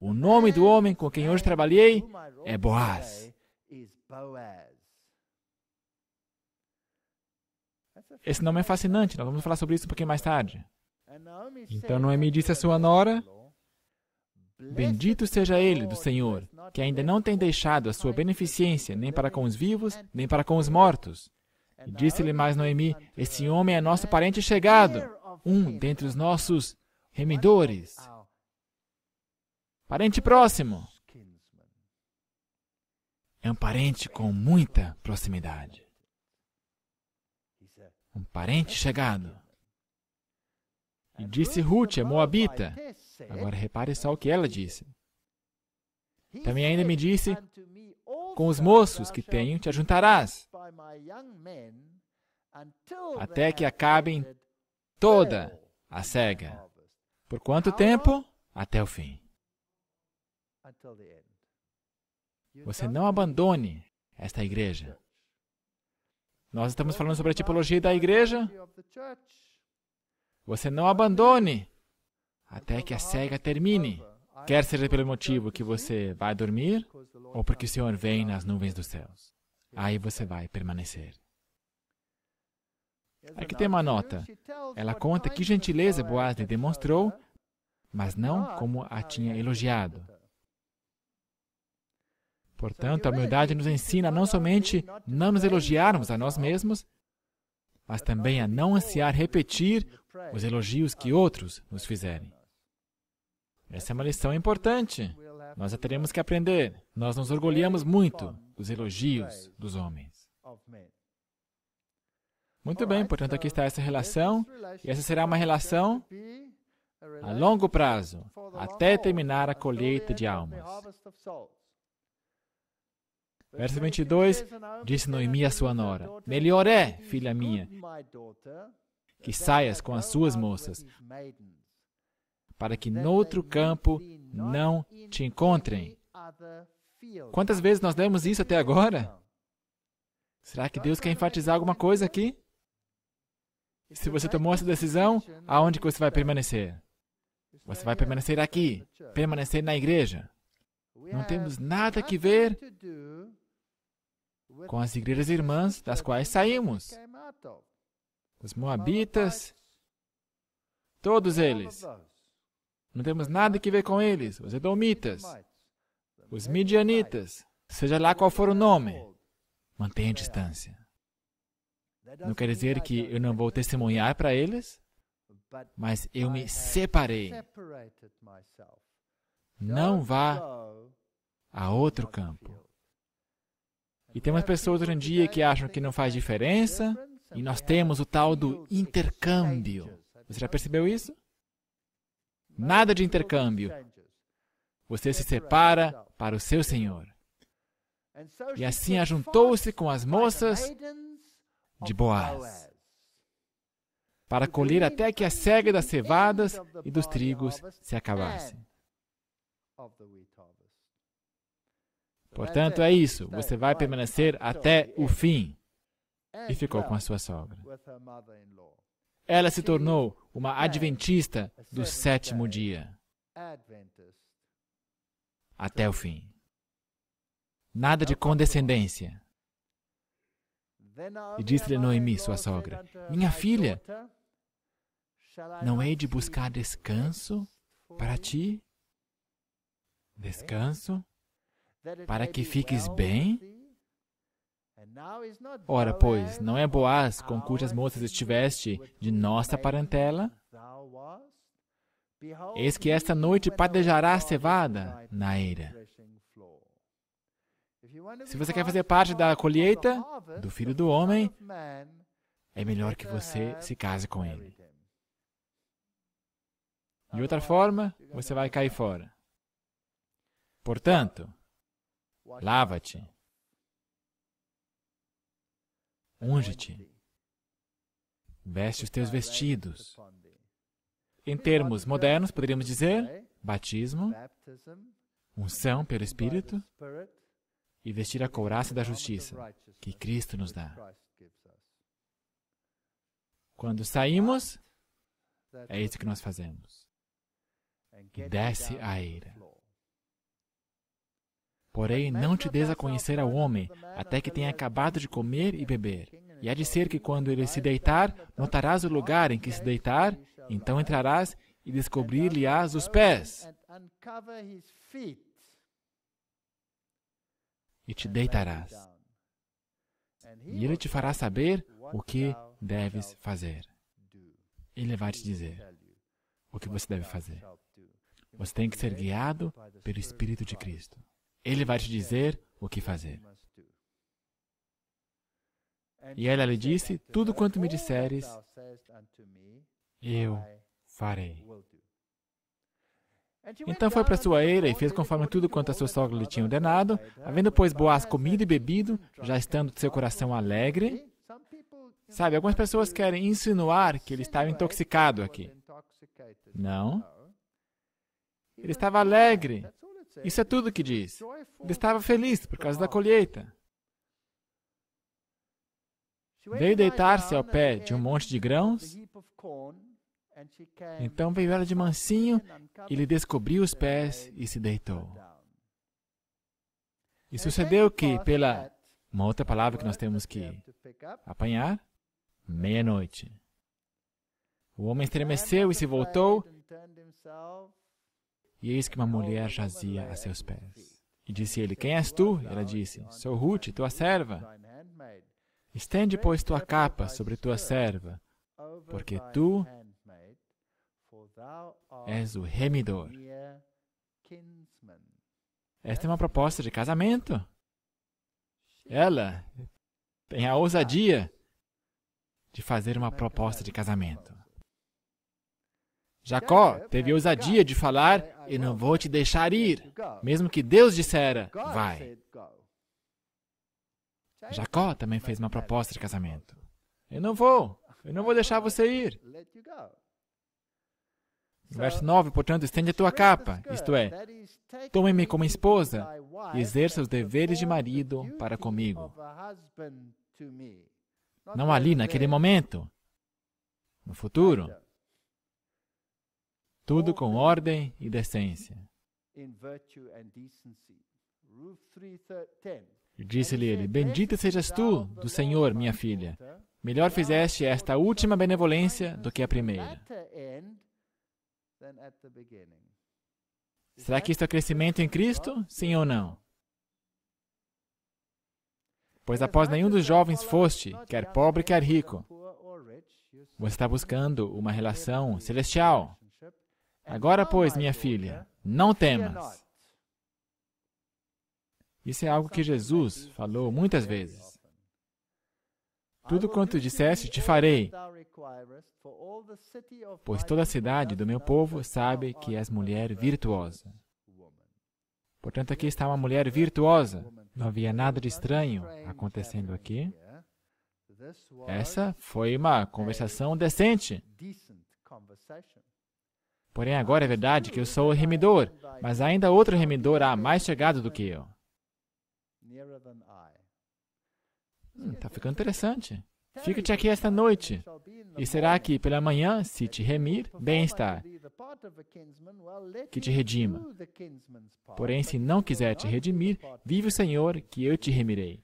O nome do homem com quem hoje trabalhei é Boaz. Esse nome é fascinante, nós vamos falar sobre isso um pouquinho mais tarde. Então Noemi disse à sua nora: Bendito seja ele do Senhor, que ainda não tem deixado a sua beneficência nem para com os vivos, nem para com os mortos. E disse-lhe mais Noemi: Esse homem é nosso parente chegado, um dentre os nossos remidores. Parente próximo. É um parente com muita proximidade. Um parente chegado. E disse Ruth, a Moabita: Agora repare só o que ela disse. Também ainda me disse: Com os moços que tenho te ajuntarás, até que acabem toda a cega. Por quanto tempo? Até o fim. Você não abandone esta igreja. Nós estamos falando sobre a tipologia da igreja. Você não abandone até que a cega termine, quer seja pelo motivo que você vai dormir ou porque o Senhor vem nas nuvens dos céus. Aí você vai permanecer. Aqui tem uma nota. Ela conta que gentileza Boaz lhe demonstrou, mas não como a tinha elogiado. Portanto, a humildade nos ensina não somente não nos elogiarmos a nós mesmos, mas também a não ansiar repetir os elogios que outros nos fizerem. Essa é uma lição importante. Nós a teremos que aprender. Nós nos orgulhamos muito dos elogios dos homens. Muito bem, portanto, aqui está essa relação, e essa será uma relação a longo prazo, até terminar a colheita de almas. Verso 22, disse Noemi à sua nora, Melhor é, filha minha, que saias com as suas moças, para que noutro campo não te encontrem. Quantas vezes nós lemos isso até agora? Será que Deus quer enfatizar alguma coisa aqui? Se você tomou essa decisão, aonde que você vai permanecer? Você vai permanecer aqui, permanecer na igreja. Não temos nada que ver com as igrejas irmãs das quais saímos. Os moabitas, todos eles. Não temos nada que ver com eles, os Edomitas, os Midianitas, seja lá qual for o nome. Mantenha a distância. Não quer dizer que eu não vou testemunhar para eles, mas eu me separei. Não vá a outro campo. E tem umas pessoas hoje em dia que acham que não faz diferença, e nós temos o tal do intercâmbio. Você já percebeu isso? nada de intercâmbio. Você se separa para o seu senhor. E assim ajuntou-se com as moças de Boaz para colher até que a cega das cevadas e dos trigos se acabasse. Portanto, é isso. Você vai permanecer até o fim. E ficou com a sua sogra. Ela se tornou uma é. adventista do sétimo dia até o fim. Nada de então, condescendência. E disse-lhe Noemi, sua sogra: Minha filha, não hei de buscar descanso para ti? Descanso? Para que fiques bem? Ora, pois, não é Boaz com cujas moças estiveste de nossa parentela? Eis que esta noite padejará a cevada na eira. Se você quer fazer parte da colheita do filho do homem, é melhor que você se case com ele. De outra forma, você vai cair fora. Portanto, lava-te unge-te, veste os teus vestidos. Em termos modernos, poderíamos dizer batismo, unção pelo Espírito e vestir a couraça da justiça que Cristo nos dá. Quando saímos, é isso que nós fazemos. E desce a ira. Porém, não te des a conhecer ao homem, né? até que tenha acabado de comer e beber. E há de ser que quando ele se deitar, notarás o lugar em que se deitar, então entrarás e descobrir-lhe-ás os pés. E te deitarás. E ele te fará saber o que deves fazer. Ele vai te dizer o que você deve fazer. Você tem que ser guiado pelo Espírito de Cristo. Ele vai te dizer o que fazer. E ela lhe disse: Tudo quanto me disseres, eu farei. Então foi para sua eira e fez conforme tudo quanto a sua sogra lhe tinha ordenado. Havendo, pois, Boaz comido e bebido, já estando seu coração alegre. Sabe, algumas pessoas querem insinuar que ele estava intoxicado aqui. Não. Ele estava alegre. Isso é tudo que diz. Ele estava feliz por causa da colheita. Veio deitar-se ao pé de um monte de grãos. Então veio ela de mansinho e lhe descobriu os pés e se deitou. E sucedeu que, pela uma outra palavra que nós temos que apanhar, meia-noite. O homem estremeceu e se voltou e eis que uma mulher jazia a seus pés. E disse ele: Quem és tu? E ela disse: Sou Ruth, tua serva. Estende, pois, tua capa sobre tua serva, porque tu és o remidor. Esta é uma proposta de casamento. Ela tem a ousadia de fazer uma proposta de casamento. Jacó teve ousadia de falar: Eu não vou te deixar ir, mesmo que Deus dissera: Vai. Jacó também fez uma proposta de casamento: Eu não vou, eu não vou deixar você ir. Verso 9, portanto, estende a tua capa, isto é, tome-me como esposa e exerça os deveres de marido para comigo. Não ali, naquele momento, no futuro tudo com ordem e decência. Disse-lhe ele: Bendita sejas tu do Senhor, minha filha. Melhor fizeste esta última benevolência do que a primeira. Será que isto é crescimento em Cristo? Sim ou não? Pois após nenhum dos jovens foste, quer pobre, quer rico, você está buscando uma relação celestial. Agora, pois, minha filha, é? não é temas. Isso é algo que é Jesus falou muitas vezes. Né? Tudo quanto disseste, te farei, pois toda a cidade do meu povo sabe que és mulher virtuosa. Portanto, aqui está uma mulher virtuosa. Não havia nada de estranho acontecendo aqui. Essa foi uma conversação decente. Porém, agora é verdade que eu sou o remidor, mas ainda outro remidor há mais chegado do que eu. Hum, tá ficando interessante. Fica-te aqui esta noite, e será que pela manhã, se te remir, bem-estar, que te redima. Porém, se não quiser te redimir, vive o Senhor, que eu te remirei.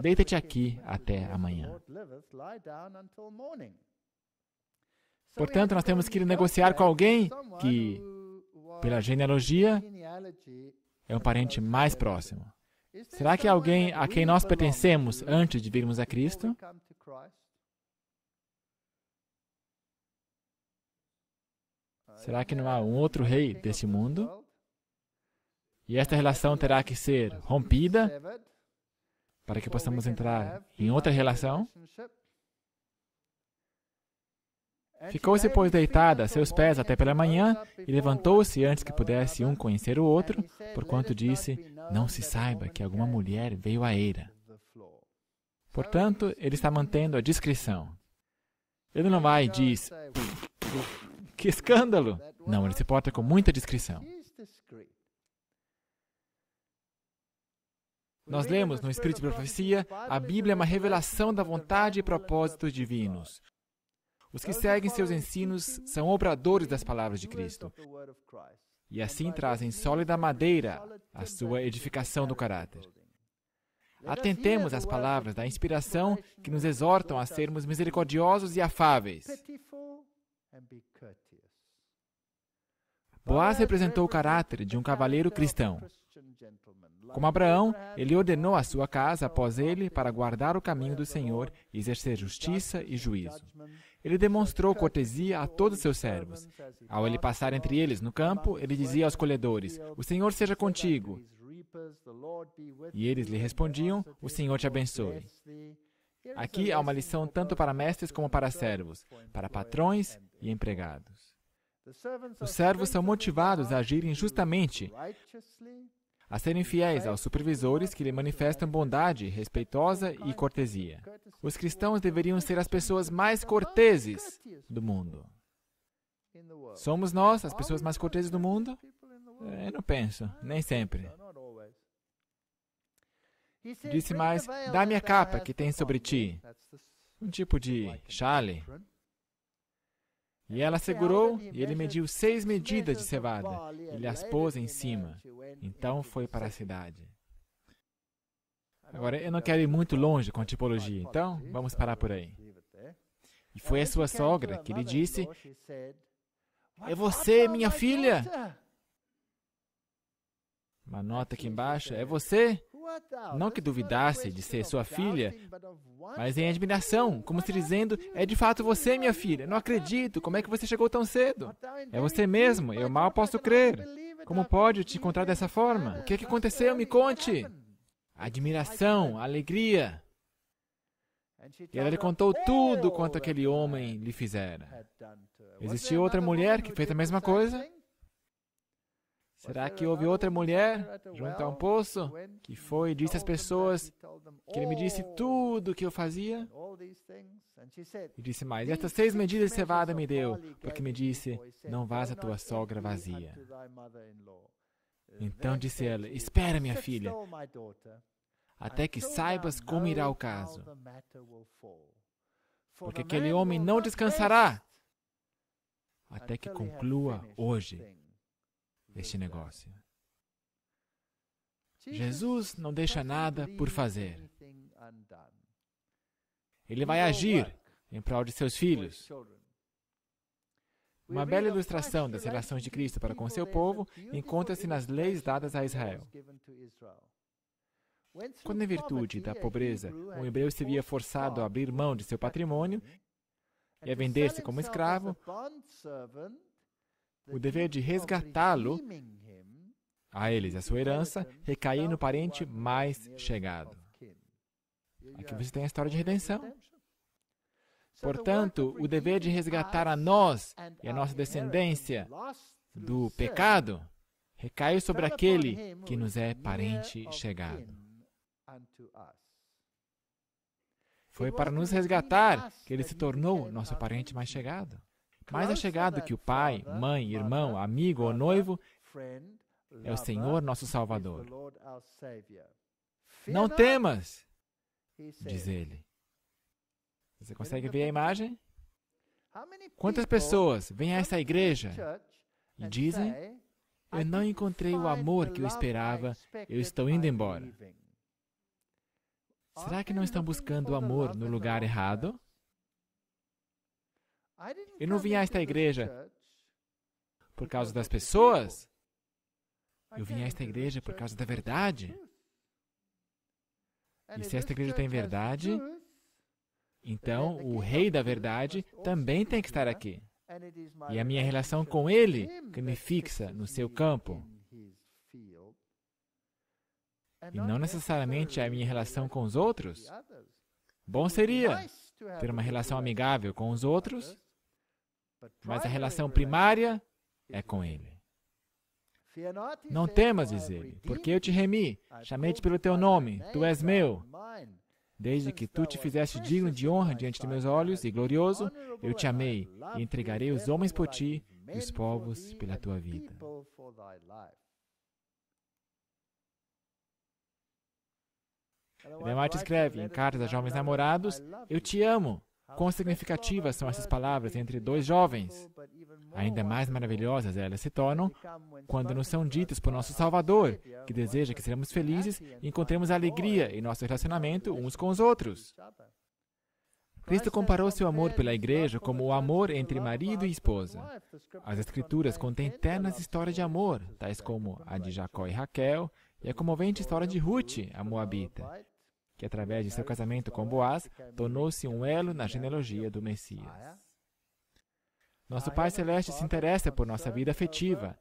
Deita-te aqui até amanhã. Portanto, nós temos que negociar com alguém que, pela genealogia, é um parente mais próximo. Será que é alguém a quem nós pertencemos antes de virmos a Cristo? Será que não há um outro rei deste mundo? E esta relação terá que ser rompida para que possamos entrar em outra relação? É Ficou-se, pois, deitada a seus pés até pela manhã, e levantou-se antes que pudesse um conhecer o outro, é, porquanto disse: Não se é, saiba que alguma mulher veio à eira. Portanto, ele está mantendo a discrição. Ele não vai e diz: Que escândalo! Não, ele se porta com muita discrição. Nós lemos no Espírito de Profecia, a Bíblia é uma revelação da vontade e propósitos divinos. Os que seguem seus ensinos são obradores das palavras de Cristo e assim trazem sólida madeira à sua edificação do caráter. Atentemos às palavras da inspiração que nos exortam a sermos misericordiosos e afáveis. Boaz representou o caráter de um cavaleiro cristão. Como Abraão, ele ordenou a sua casa após ele para guardar o caminho do Senhor e exercer justiça e juízo. Ele demonstrou cortesia a todos seus servos. Ao ele passar entre eles no campo, ele dizia aos colhedores: O Senhor seja contigo. E eles lhe respondiam: O Senhor te abençoe. Aqui há uma lição tanto para mestres como para servos, para patrões e empregados. Os servos são motivados a agirem justamente a serem fiéis aos supervisores que lhe manifestam bondade, respeitosa e cortesia. Os cristãos deveriam ser as pessoas mais corteses do mundo. Somos nós as pessoas mais corteses do mundo? Eu não penso, nem sempre. Disse mais: Dá-me a capa que tem sobre ti. Um tipo de chale e ela segurou, e ele mediu seis medidas de cevada, e as pôs em cima. Então foi para a cidade. Agora, eu não quero ir muito então. longe com a tipologia, então vamos tá parar por aí. E foi a sua sogra que lhe disse: É você, minha filha! Uma nota aqui embaixo: É você, não que duvidasse de ser sua filha, mas em admiração, como se dizendo: É de fato você, minha filha. Não acredito. Como é que você chegou tão cedo? É você mesmo. Eu mal posso crer. Como pode te encontrar dessa forma? O que, é que aconteceu? Me conte. Admiração, alegria. E ela lhe contou tudo quanto aquele homem lhe fizera. Existia outra mulher que fez a mesma coisa? Será que houve outra mulher junto a um poço que foi e disse às pessoas que ele me disse tudo o que eu fazia? E disse mais: Estas seis medidas de cevada me deu, porque me disse: Não vás a tua sogra vazia. Então disse ela: Espera, minha filha, até que saibas como irá o caso, porque aquele homem não descansará até que conclua hoje este negócio. Jesus não deixa nada por fazer. Ele vai agir em prol de seus filhos. Uma bela ilustração das relações de Cristo para com seu povo encontra-se nas leis dadas a Israel. Quando, em virtude da pobreza, um hebreu se via forçado a abrir mão de seu patrimônio e a vender-se como escravo, o dever é de resgatá-lo a eles e a sua herança recai no parente mais chegado. Aqui você tem a história de redenção. Portanto, o dever é de resgatar a nós e a nossa descendência do pecado recaiu sobre aquele que nos é parente chegado. Foi para nos resgatar que ele se tornou nosso parente mais chegado. Mais a chegado que o pai, mãe, irmão, amigo ou noivo é o Senhor nosso Salvador. Não temas, diz ele. Você consegue ver a imagem? Quantas pessoas vêm a essa igreja e dizem: Eu não encontrei o amor que eu esperava, eu estou indo embora. Será que não estão buscando o amor no lugar errado? Eu não vim a esta igreja por causa das pessoas. Eu vim a esta igreja por causa da verdade. E se esta igreja tem verdade, então o rei da verdade também tem que estar aqui. E a minha relação com ele que me fixa no seu campo. E não necessariamente a minha relação com os outros. Bom seria ter uma relação amigável com os outros mas a relação primária é com Ele. Não temas, diz ele, porque eu te remi, chamei-te pelo teu nome, tu és meu. Desde que tu te fizeste digno de honra diante de meus olhos e glorioso, eu te amei e entregarei os homens por ti e os povos pela tua vida. Lemar escreve em cartas a jovens namorados: Eu te amo, Quão significativas são essas palavras entre dois jovens? Ainda mais maravilhosas elas se tornam quando nos são ditas por nosso Salvador, que deseja que seremos felizes e encontremos alegria em nosso relacionamento uns com os outros. Cristo comparou seu amor pela igreja como o amor entre marido e esposa. As Escrituras contêm ternas histórias de amor, tais como a de Jacó e Raquel e a comovente história de Ruth, a Moabita que através de seu casamento com Boaz tornou-se um elo na genealogia do Messias. Nosso Pai Celeste se interessa por nossa vida afetiva.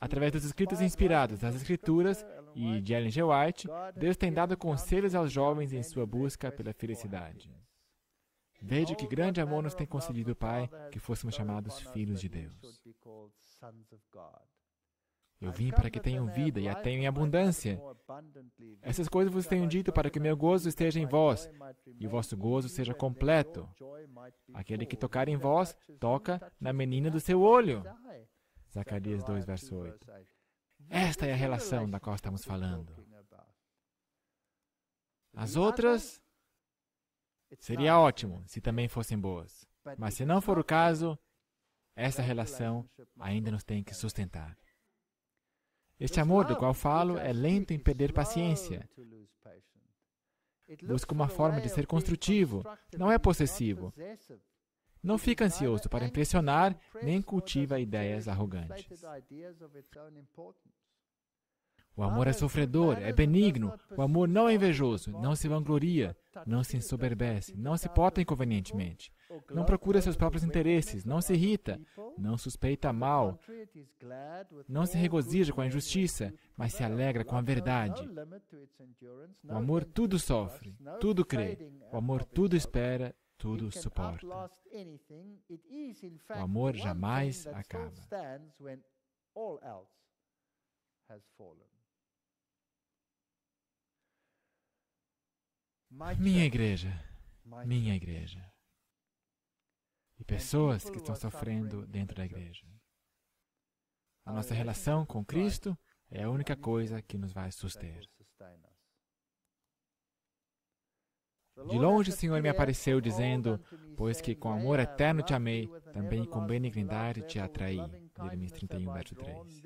Através dos escritos inspirados das Escrituras e de Ellen G. White, Deus tem dado conselhos aos jovens em sua busca pela felicidade. Veja que grande amor nos tem concedido o Pai que fôssemos chamados filhos de Deus. Eu vim para que tenham vida e a tenham em abundância. Essas coisas vos tenho dito para que o meu gozo esteja em vós e o vosso gozo seja completo. Aquele que tocar em vós, toca na menina do seu olho. Zacarias 2, verso 8. Esta é a relação da qual estamos falando. As outras seria ótimo se também fossem boas, mas se não for o caso, essa relação ainda nos tem que sustentar. Este amor do qual falo é lento em perder paciência. Busca uma forma de ser construtivo, não é possessivo. Não fica ansioso para impressionar, nem cultiva ideias arrogantes. O amor é sofredor, é benigno. O amor não é invejoso, não se vangloria, tá não se ensoberbece, tá não se porta inconvenientemente. Não procura seus próprios interesses, não se irrita, não suspeita mal, não se regozija com a injustiça, mas se alegra com a verdade. O amor tudo sofre, tudo crê, o amor tudo espera, tudo suporta. O amor jamais acaba. Minha igreja, minha igreja. E pessoas que estão sofrendo dentro da igreja. A nossa relação com Cristo é a única coisa que nos vai suster. De longe o Senhor me apareceu, dizendo: Pois que com amor eterno te amei, também com benignidade te atraí. Jeremias 31, verso 3.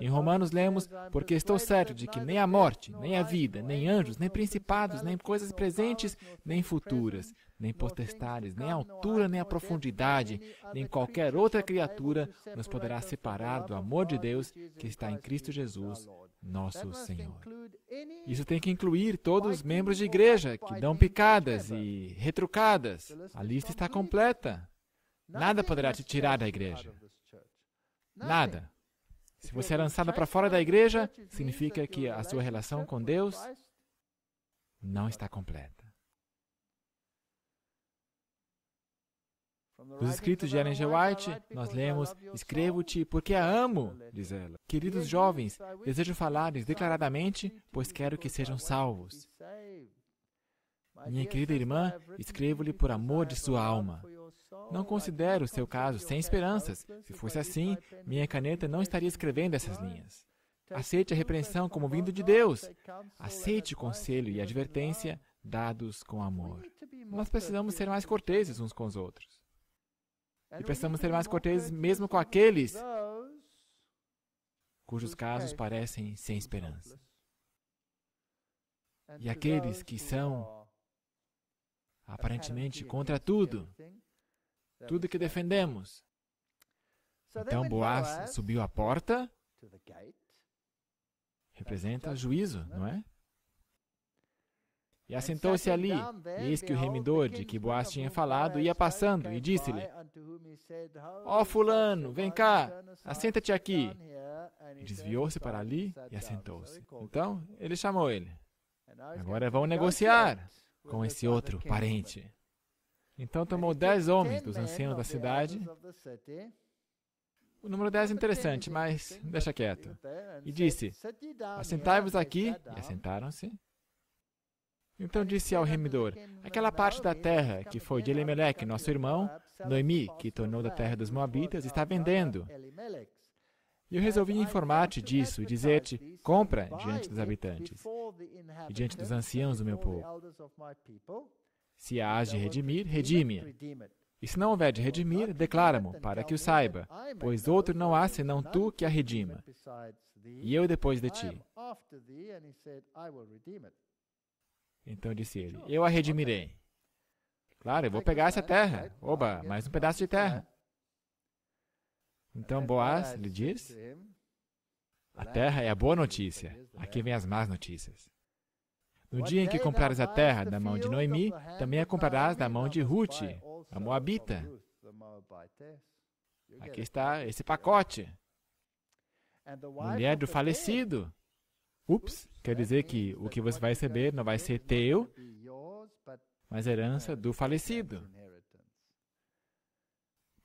Em Romanos lemos: Porque estou certo de que nem a morte, nem a vida, nem anjos, nem principados, nem coisas presentes, nem futuras, nem potestades, nem a altura, nem a profundidade, nem qualquer outra criatura nos poderá separar do amor de Deus que está em Cristo Jesus, nosso Senhor. Isso tem que incluir todos os membros de igreja que dão picadas e retrucadas. A lista está completa. Nada poderá te tirar da igreja. Nada. Se você é lançada para fora da igreja, significa que a sua relação com Deus não está completa. Dos escritos de Ellen G. White, nós lemos: Escrevo-te porque a amo, diz ela. Queridos jovens, desejo falar-lhes declaradamente, pois quero que sejam salvos. Minha querida irmã, escrevo-lhe por amor de sua alma. Não considero o seu caso sem esperanças. Se fosse assim, minha caneta não estaria escrevendo essas linhas. Aceite a repreensão como vindo de Deus. Aceite o conselho e a advertência dados com amor. Nós precisamos ser mais corteses uns com os outros. E precisamos ser mais corteses mesmo com aqueles cujos casos parecem sem esperança. E aqueles que são aparentemente contra tudo, tudo que defendemos. Então Boaz subiu a porta, representa juízo, não é? E assentou-se ali, e eis que o remidor de que Boaz tinha falado ia passando, e disse-lhe: Ó oh, Fulano, vem cá, assenta-te aqui. Desviou-se para ali e assentou-se. Então ele chamou ele. Agora vão negociar com esse outro parente. Então tomou dez homens dos né, anciãos da cidade. O número 10 é interessante, mas deixa quieto. E disse: Assentai-vos né? aqui. É e assentaram-se. Então disse ao remidor: Aquela parte da terra que foi de Elimelec, nosso irmão, Noemi, que tornou da terra dos Moabitas, está vendendo. E eu resolvi informar-te disso e dizer-te: compra diante dos habitantes e diante dos anciãos do meu povo. Se hás de então, redimir, é redime. E se não houver de redimir, declara-mo, para que o saiba, pois outro não há senão tu que a redima, e eu depois de ti. Então disse ele: Eu a redimirei. Claro, eu vou pegar essa terra. Oba, mais um pedaço de terra. Então Boaz lhe diz: A terra é a boa notícia, aqui vem as más notícias. No dia em que comprares a terra da mão de Noemi, também a comprarás da mão de Ruth, a Moabita. Aqui está esse pacote. Mulher do falecido. Ups, quer dizer que o que você vai receber não vai ser teu, mas é herança do falecido.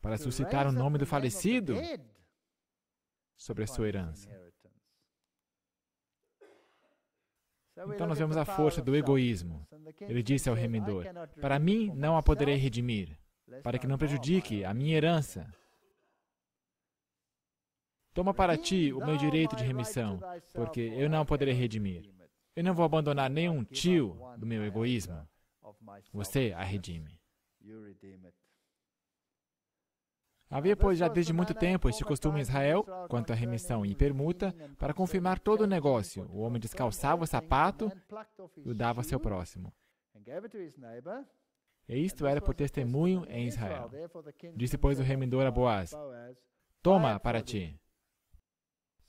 Para suscitar o nome do falecido sobre a sua herança. Então nós vemos a força do egoísmo. Ele disse ao remidor: Para mim não a poderei redimir, para que não prejudique a minha herança. Toma para ti o meu direito de remissão, porque eu não poderei redimir. Eu não vou abandonar nenhum tio do meu egoísmo. Você a redime. Havia, pois, já desde muito tempo este costume em Israel, quanto à remissão e permuta, para confirmar todo o negócio. O homem descalçava o sapato e o dava ao seu próximo. E isto era por testemunho em Israel. Disse, pois, o remendor a Boaz: Toma para ti.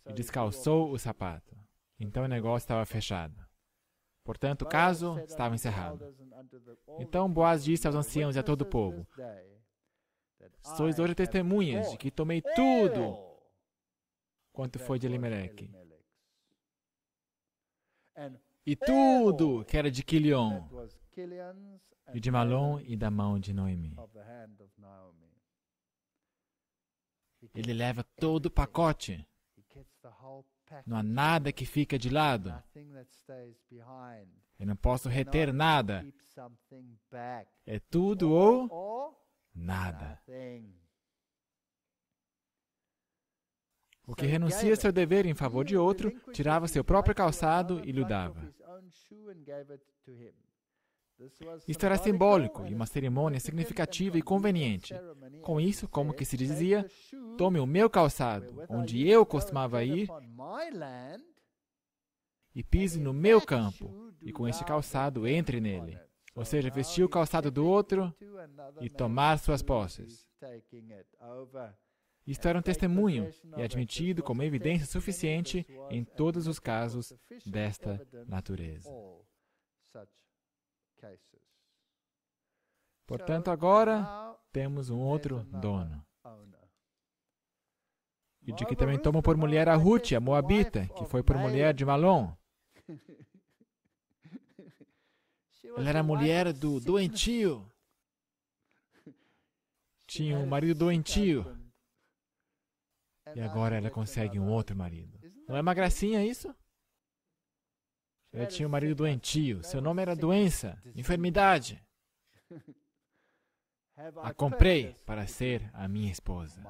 E descalçou o sapato. Então o negócio estava fechado. Portanto, o caso estava encerrado. Então Boaz disse aos anciãos e a todo o povo: Sois hoje ah, é é testemunhas de que tomei é! tudo quanto foi de Elimelech. E tudo que era de Quilion, e de Malon e da mão de Noemi. Ele leva todo o pacote. Não há nada que fica de lado. Eu não posso reter nada. É tudo ou nada. Ah, o que renuncia seu dever em favor de outro, tirava seu próprio calçado e lhe dava. Isto era simbólico e uma cerimônia significativa e conveniente. Com isso, como que se dizia, tome o meu calçado, onde eu costumava ir, e pise no meu campo, e com este calçado entre nele ou seja, vestir o calçado do outro e tomar suas posses. Isto era um testemunho e admitido como evidência suficiente em todos os casos desta natureza. Portanto, agora temos um outro dono. E de que também tomou por mulher a Ruth, a Moabita, que foi por mulher de Malom. Ela era mulher do doentio. Tinha um marido doentio. É e agora ela é consegue um outro marido. Não é uma gracinha isso? Ela tinha um marido é doentio. Seu nome era doença, enfermidade. A comprei para ser a minha esposa.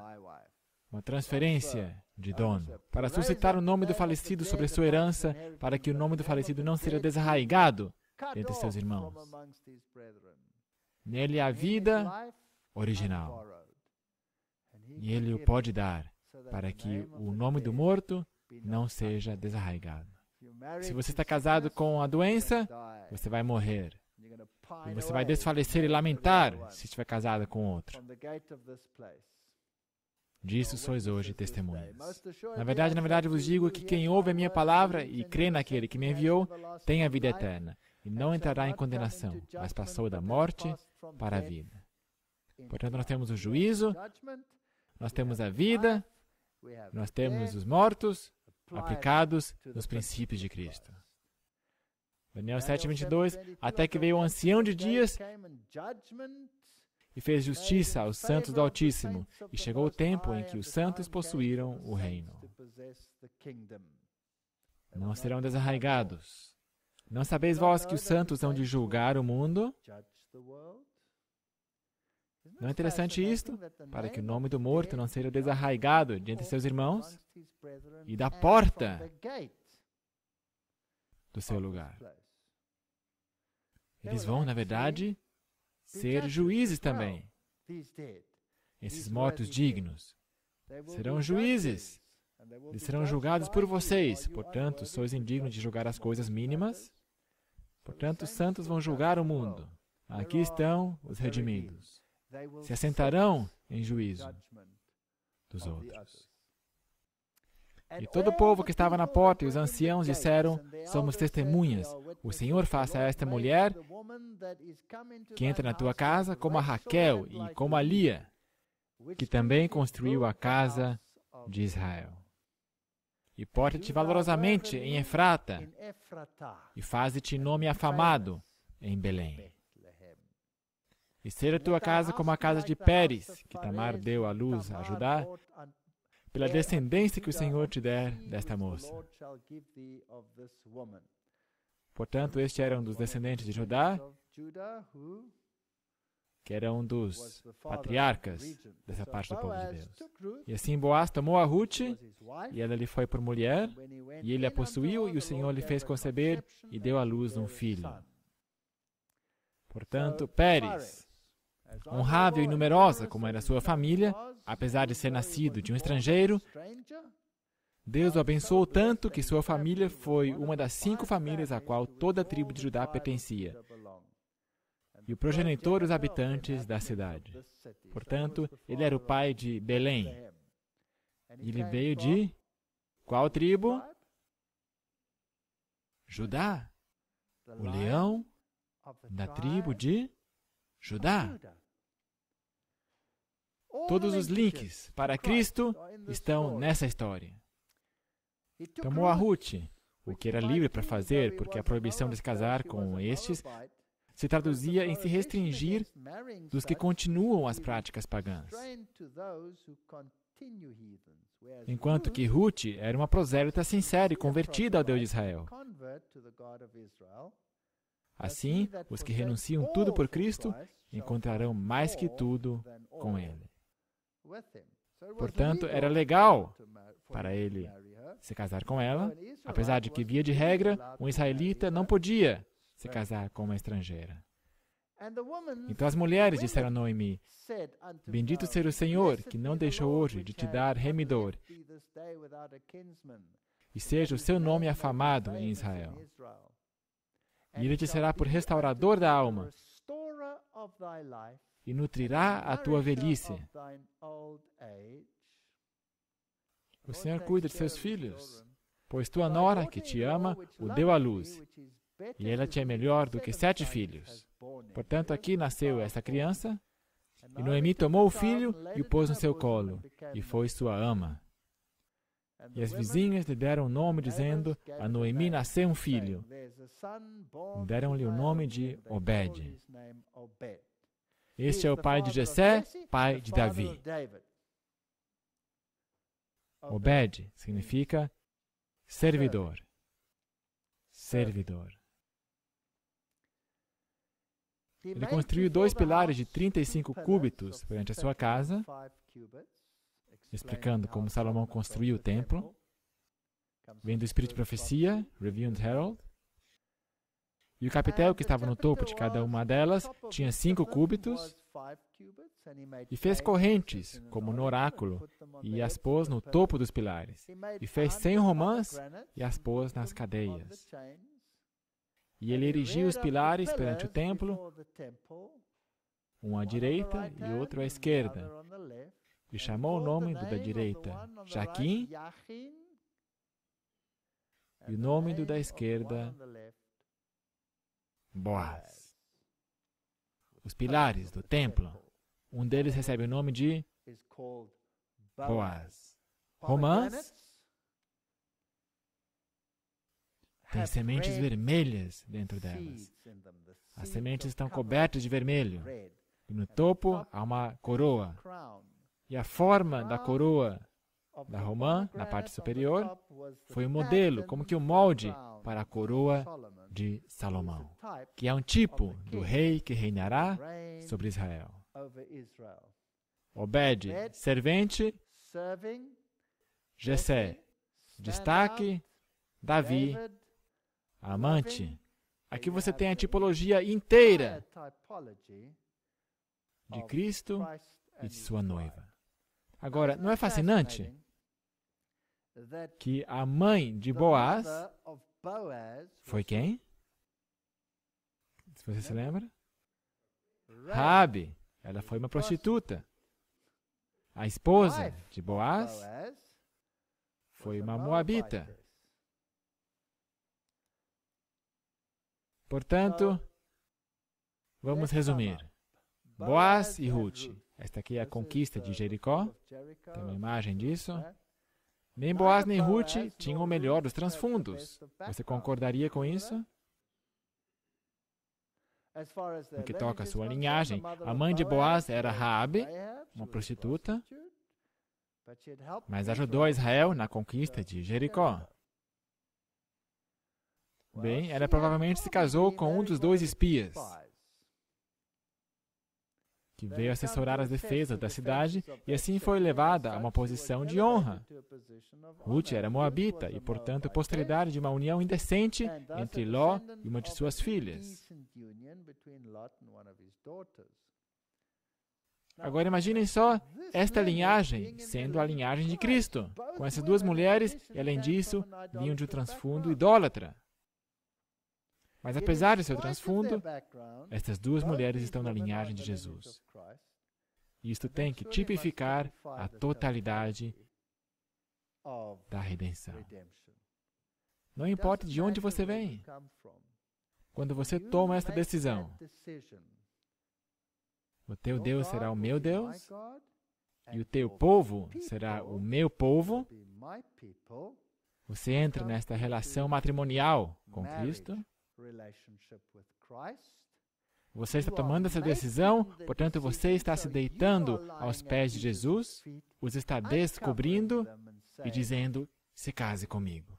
Uma transferência de ah, dono, para suscitar o nome do falecido sobre sua herança, né? para que o nome do falecido não seja desarraigado entre seus irmãos. Nele há vida original. E ele o pode dar para que o nome do morto não seja desarraigado. Se você está casado com a doença, você vai morrer. E você vai desfalecer e lamentar se estiver casado com outro. Disso sois hoje testemunhas. Na verdade, na verdade vos digo que quem ouve a minha palavra e crê naquele que me enviou tem a vida eterna e não entrará em condenação, mas passou da morte para a vida. Portanto, nós temos o juízo, nós temos a vida, nós temos os mortos aplicados nos princípios de Cristo. Daniel 7:22 até que veio o ancião de dias e fez justiça aos santos do Altíssimo, e chegou o tempo em que os santos possuíram o reino. Não serão desarraigados, não sabeis vós que os santos hão de julgar o mundo? Não é interessante isto? Para que o nome do morto não seja desarraigado diante de seus irmãos e da porta do seu lugar. Eles vão, na verdade, ser juízes também. Esses mortos dignos serão juízes. Eles serão julgados por vocês, portanto, sois indignos de julgar as coisas mínimas Portanto, os santos vão julgar o mundo. Aqui estão os redimidos. Se assentarão em juízo dos outros. E todo o povo que estava na porta e os anciãos disseram: Somos testemunhas. O Senhor faça a esta mulher que entra na tua casa como a Raquel e como a Lia, que também construiu a casa de Israel. E porta-te valorosamente em Efrata, e faze-te nome afamado em Belém. E seja tua casa como a casa de Pérez, que Tamar deu à luz a Judá, pela descendência que o Senhor te der desta moça. Portanto, este era um dos descendentes de Judá, que era um dos patriarcas dessa parte do povo de Deus. E assim Boaz tomou a Ruth, e ela lhe foi por mulher, e ele a possuiu, e o Senhor lhe fez conceber, e deu à luz um filho. Portanto, Pérez, honrável e numerosa como era sua família, apesar de ser nascido de um estrangeiro, Deus o abençoou tanto que sua família foi uma das cinco famílias a qual toda a tribo de Judá pertencia, e o progenitor os habitantes da cidade. Portanto, ele era o pai de Belém. E ele veio de qual tribo? Judá. O leão da tribo de Judá. Todos os links para Cristo estão nessa história. Tomou a Ruth, o que era livre para fazer, porque a proibição de se casar com estes se traduzia em se restringir dos que continuam as práticas pagãs. Enquanto que Ruth era uma prosélita sincera e convertida ao Deus de Israel. Assim, os que renunciam tudo por Cristo encontrarão mais que tudo com Ele. Portanto, era legal para ele se casar com ela, apesar de que, via de regra, um israelita não podia se casar com uma estrangeira. Então as mulheres disseram a Noemi: Bendito seja o Senhor, que não deixou hoje de te dar remidor, e seja o seu nome afamado em Israel. E ele te será por restaurador da alma, e nutrirá a tua velhice. O Senhor cuida de seus filhos, pois tua nora, que te ama, o deu à luz, e ela tinha melhor do que sete filhos. Portanto, aqui nasceu esta criança, e Noemi tomou o filho e o pôs no seu colo, e foi sua ama. E as vizinhas lhe deram o nome, dizendo: A Noemi nasceu um filho. Deram-lhe o nome de Obed. Este é o pai de Jessé, pai de Davi. Obed significa servidor. Servidor. Ele construiu dois pilares de 35 cúbitos perante a sua casa, explicando como Salomão construiu o templo. Vem do Espírito de Profecia, and Herald. E o capitel que estava no topo de cada uma delas tinha cinco cúbitos, e fez correntes, como no oráculo, e as pôs no topo dos pilares. E fez cem romãs e as pôs nas cadeias. E ele erigiu os pilares perante o templo, um à direita e outro à esquerda. E chamou o nome do da direita, Jaquim, e o nome do da esquerda, Boaz. Os pilares do templo, um deles recebe o nome de Boaz. Romãs Tem sementes vermelhas dentro delas. As sementes estão cobertas de vermelho. E no topo há uma coroa. E a forma da coroa da romã, na parte superior, foi o um modelo, como que o um molde para a coroa de Salomão, que é um tipo do rei que reinará sobre Israel. Obed, servente, Jessé, destaque, Davi, Tá amante. Aqui você tem a tipologia inteira de Cristo e de sua noiva. Agora, não é fascinante que a mãe de Boaz foi quem? Se você se lembra? Rabi. Ela foi uma prostituta. A esposa de Boaz foi uma moabita. Portanto, vamos resumir. Boaz e Ruth. Esta aqui é a conquista de Jericó. Tem uma imagem disso. Nem Boaz nem Ruth tinham o melhor dos transfundos. Você concordaria com isso? No que toca à sua linhagem, a mãe de Boaz era Raabe, uma prostituta, mas ajudou Israel na conquista de Jericó. Bem, ela provavelmente se casou com um dos dois espias que veio assessorar as defesas da cidade e assim foi levada a uma posição de honra. Ruth era moabita e, portanto, posteridade de uma união indecente entre Ló e uma de suas filhas. Agora imaginem só esta linhagem sendo a linhagem de Cristo. Com essas duas mulheres, e além disso, vinham de um transfundo idólatra. Mas apesar de seu transfundo, estas duas mulheres estão na linhagem de Jesus. Isto tem que tipificar a totalidade da redenção. Não importa de onde você vem, quando você toma esta decisão, o teu Deus será o meu Deus, e o teu povo será o meu povo. Você entra nesta relação matrimonial com Cristo você está tomando essa decisão, portanto, você está se deitando aos pés de Jesus, os está descobrindo e dizendo: se case comigo.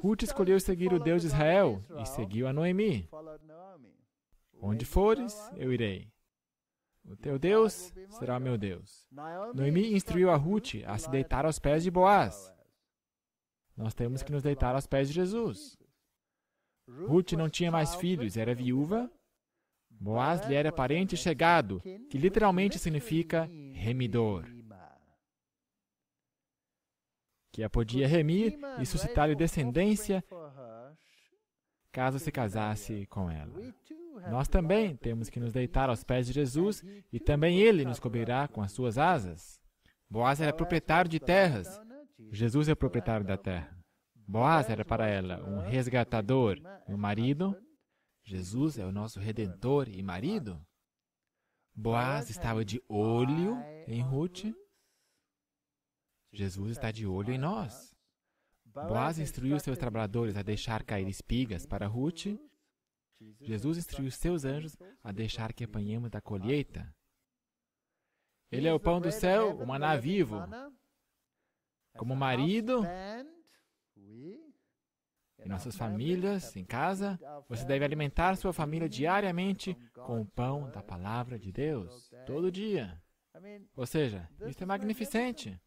Ruth escolheu seguir o Deus de Israel e seguiu a Noemi. Onde fores, eu irei. O teu Deus será meu Deus. Noemi instruiu a Ruth a se deitar aos pés de Boaz. Nós temos que nos deitar aos pés de Jesus. Ruth não tinha mais filhos, era viúva. Boaz lhe era parente chegado, que literalmente significa remidor, que a podia remir e suscitar-lhe descendência caso se casasse com ela. Nós também temos que nos deitar aos pés de Jesus e também ele nos cobrirá com as suas asas. Boaz era proprietário de terras. Jesus é o proprietário da terra. Boaz era para ela um resgatador e um marido. Jesus é o nosso redentor e marido. Boaz estava de olho em Ruth. Jesus está de olho em nós. Boaz instruiu seus trabalhadores a deixar cair espigas para Ruth Jesus instruiu seus anjos a deixar que apanhemos da colheita. Ele é o pão do céu, o maná é vivo. Como marido, em nossas famílias, em casa, você deve alimentar sua família diariamente com o pão né? da palavra de Deus, todo dia. Ou seja, isso é magnificente.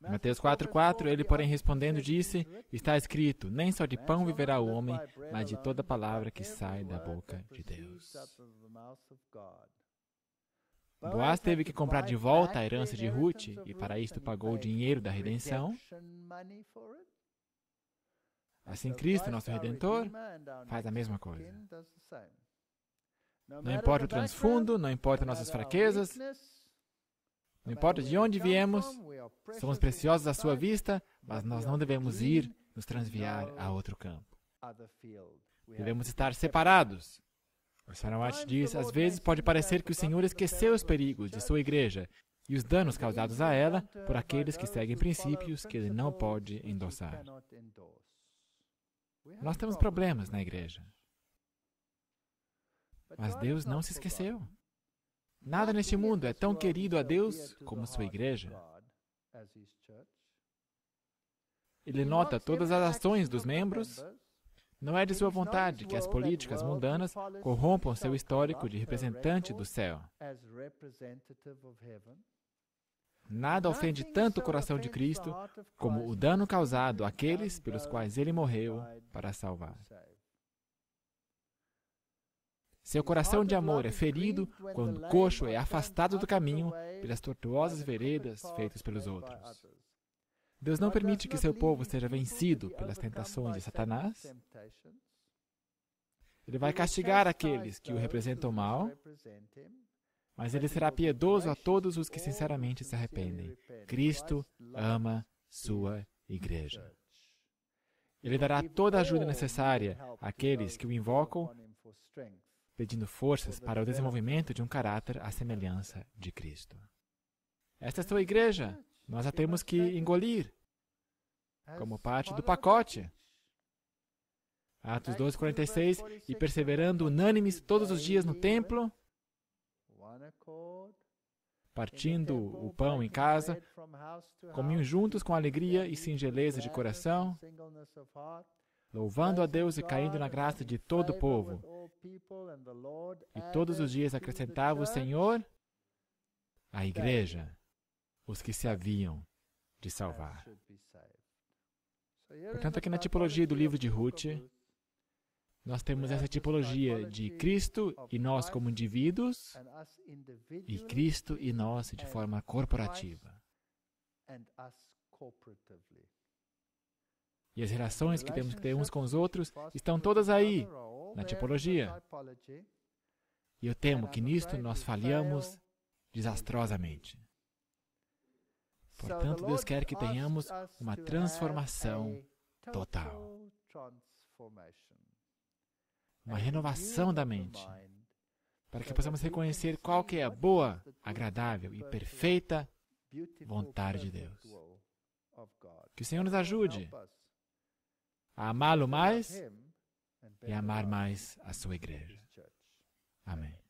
Mateus 4,4 Ele, porém, respondendo, disse: Está escrito, nem só de pão viverá o homem, mas de toda palavra que sai da boca de Deus. Boaz teve que comprar de volta a herança de Ruth, e para isto pagou o dinheiro da redenção. Assim, Cristo, nosso Redentor, faz a mesma coisa. Não importa o transfundo, não importa nossas fraquezas, não importa de onde viemos, somos preciosos à sua vista, mas nós não devemos ir nos transviar a outro campo. Devemos estar separados. O Sarawat diz: às vezes pode parecer que o Senhor esqueceu os perigos de sua igreja e os danos causados a ela por aqueles que seguem princípios que ele não pode endossar. Nós temos problemas na igreja. Mas Deus não se esqueceu. Nada neste mundo é tão querido a Deus como sua igreja. Ele nota todas as ações dos membros. Não é de sua vontade que as políticas mundanas corrompam seu histórico de representante do céu. Nada ofende tanto o coração de Cristo como o dano causado àqueles pelos quais ele morreu para salvar. Seu coração de amor é ferido quando o coxo é, é afastado do caminho pelas tortuosas veredas feitas pelos outros. Deus não permite que seu povo seja vencido pelas tentações de Satanás. Ele vai castigar aqueles que o representam mal, mas ele será piedoso a todos os que sinceramente se arrependem. Cristo ama sua igreja. Ele dará toda a ajuda necessária àqueles que o invocam pedindo forças para o desenvolvimento de um caráter à semelhança de Cristo. Esta é sua igreja, nós a temos que engolir como parte do pacote. Atos 12, 46, e perseverando unânimes todos os dias no templo, partindo o pão em casa, comiam juntos com alegria e singeleza de coração, louvando a Deus e caindo na graça de todo o povo. E todos os dias acrescentava o Senhor à igreja os que se haviam de salvar. Portanto, aqui na tipologia do livro de Ruth, nós temos essa tipologia de Cristo e nós como indivíduos e Cristo e nós de forma corporativa. E as relações que temos que ter uns com os outros estão todas aí, na tipologia. E eu temo que nisto nós falhamos desastrosamente. Portanto, Deus quer que tenhamos uma transformação total uma renovação da mente, para que possamos reconhecer qual que é a boa, agradável e perfeita vontade de Deus. Que o Senhor nos ajude a amá-lo mais e amar mais a sua igreja. Amém.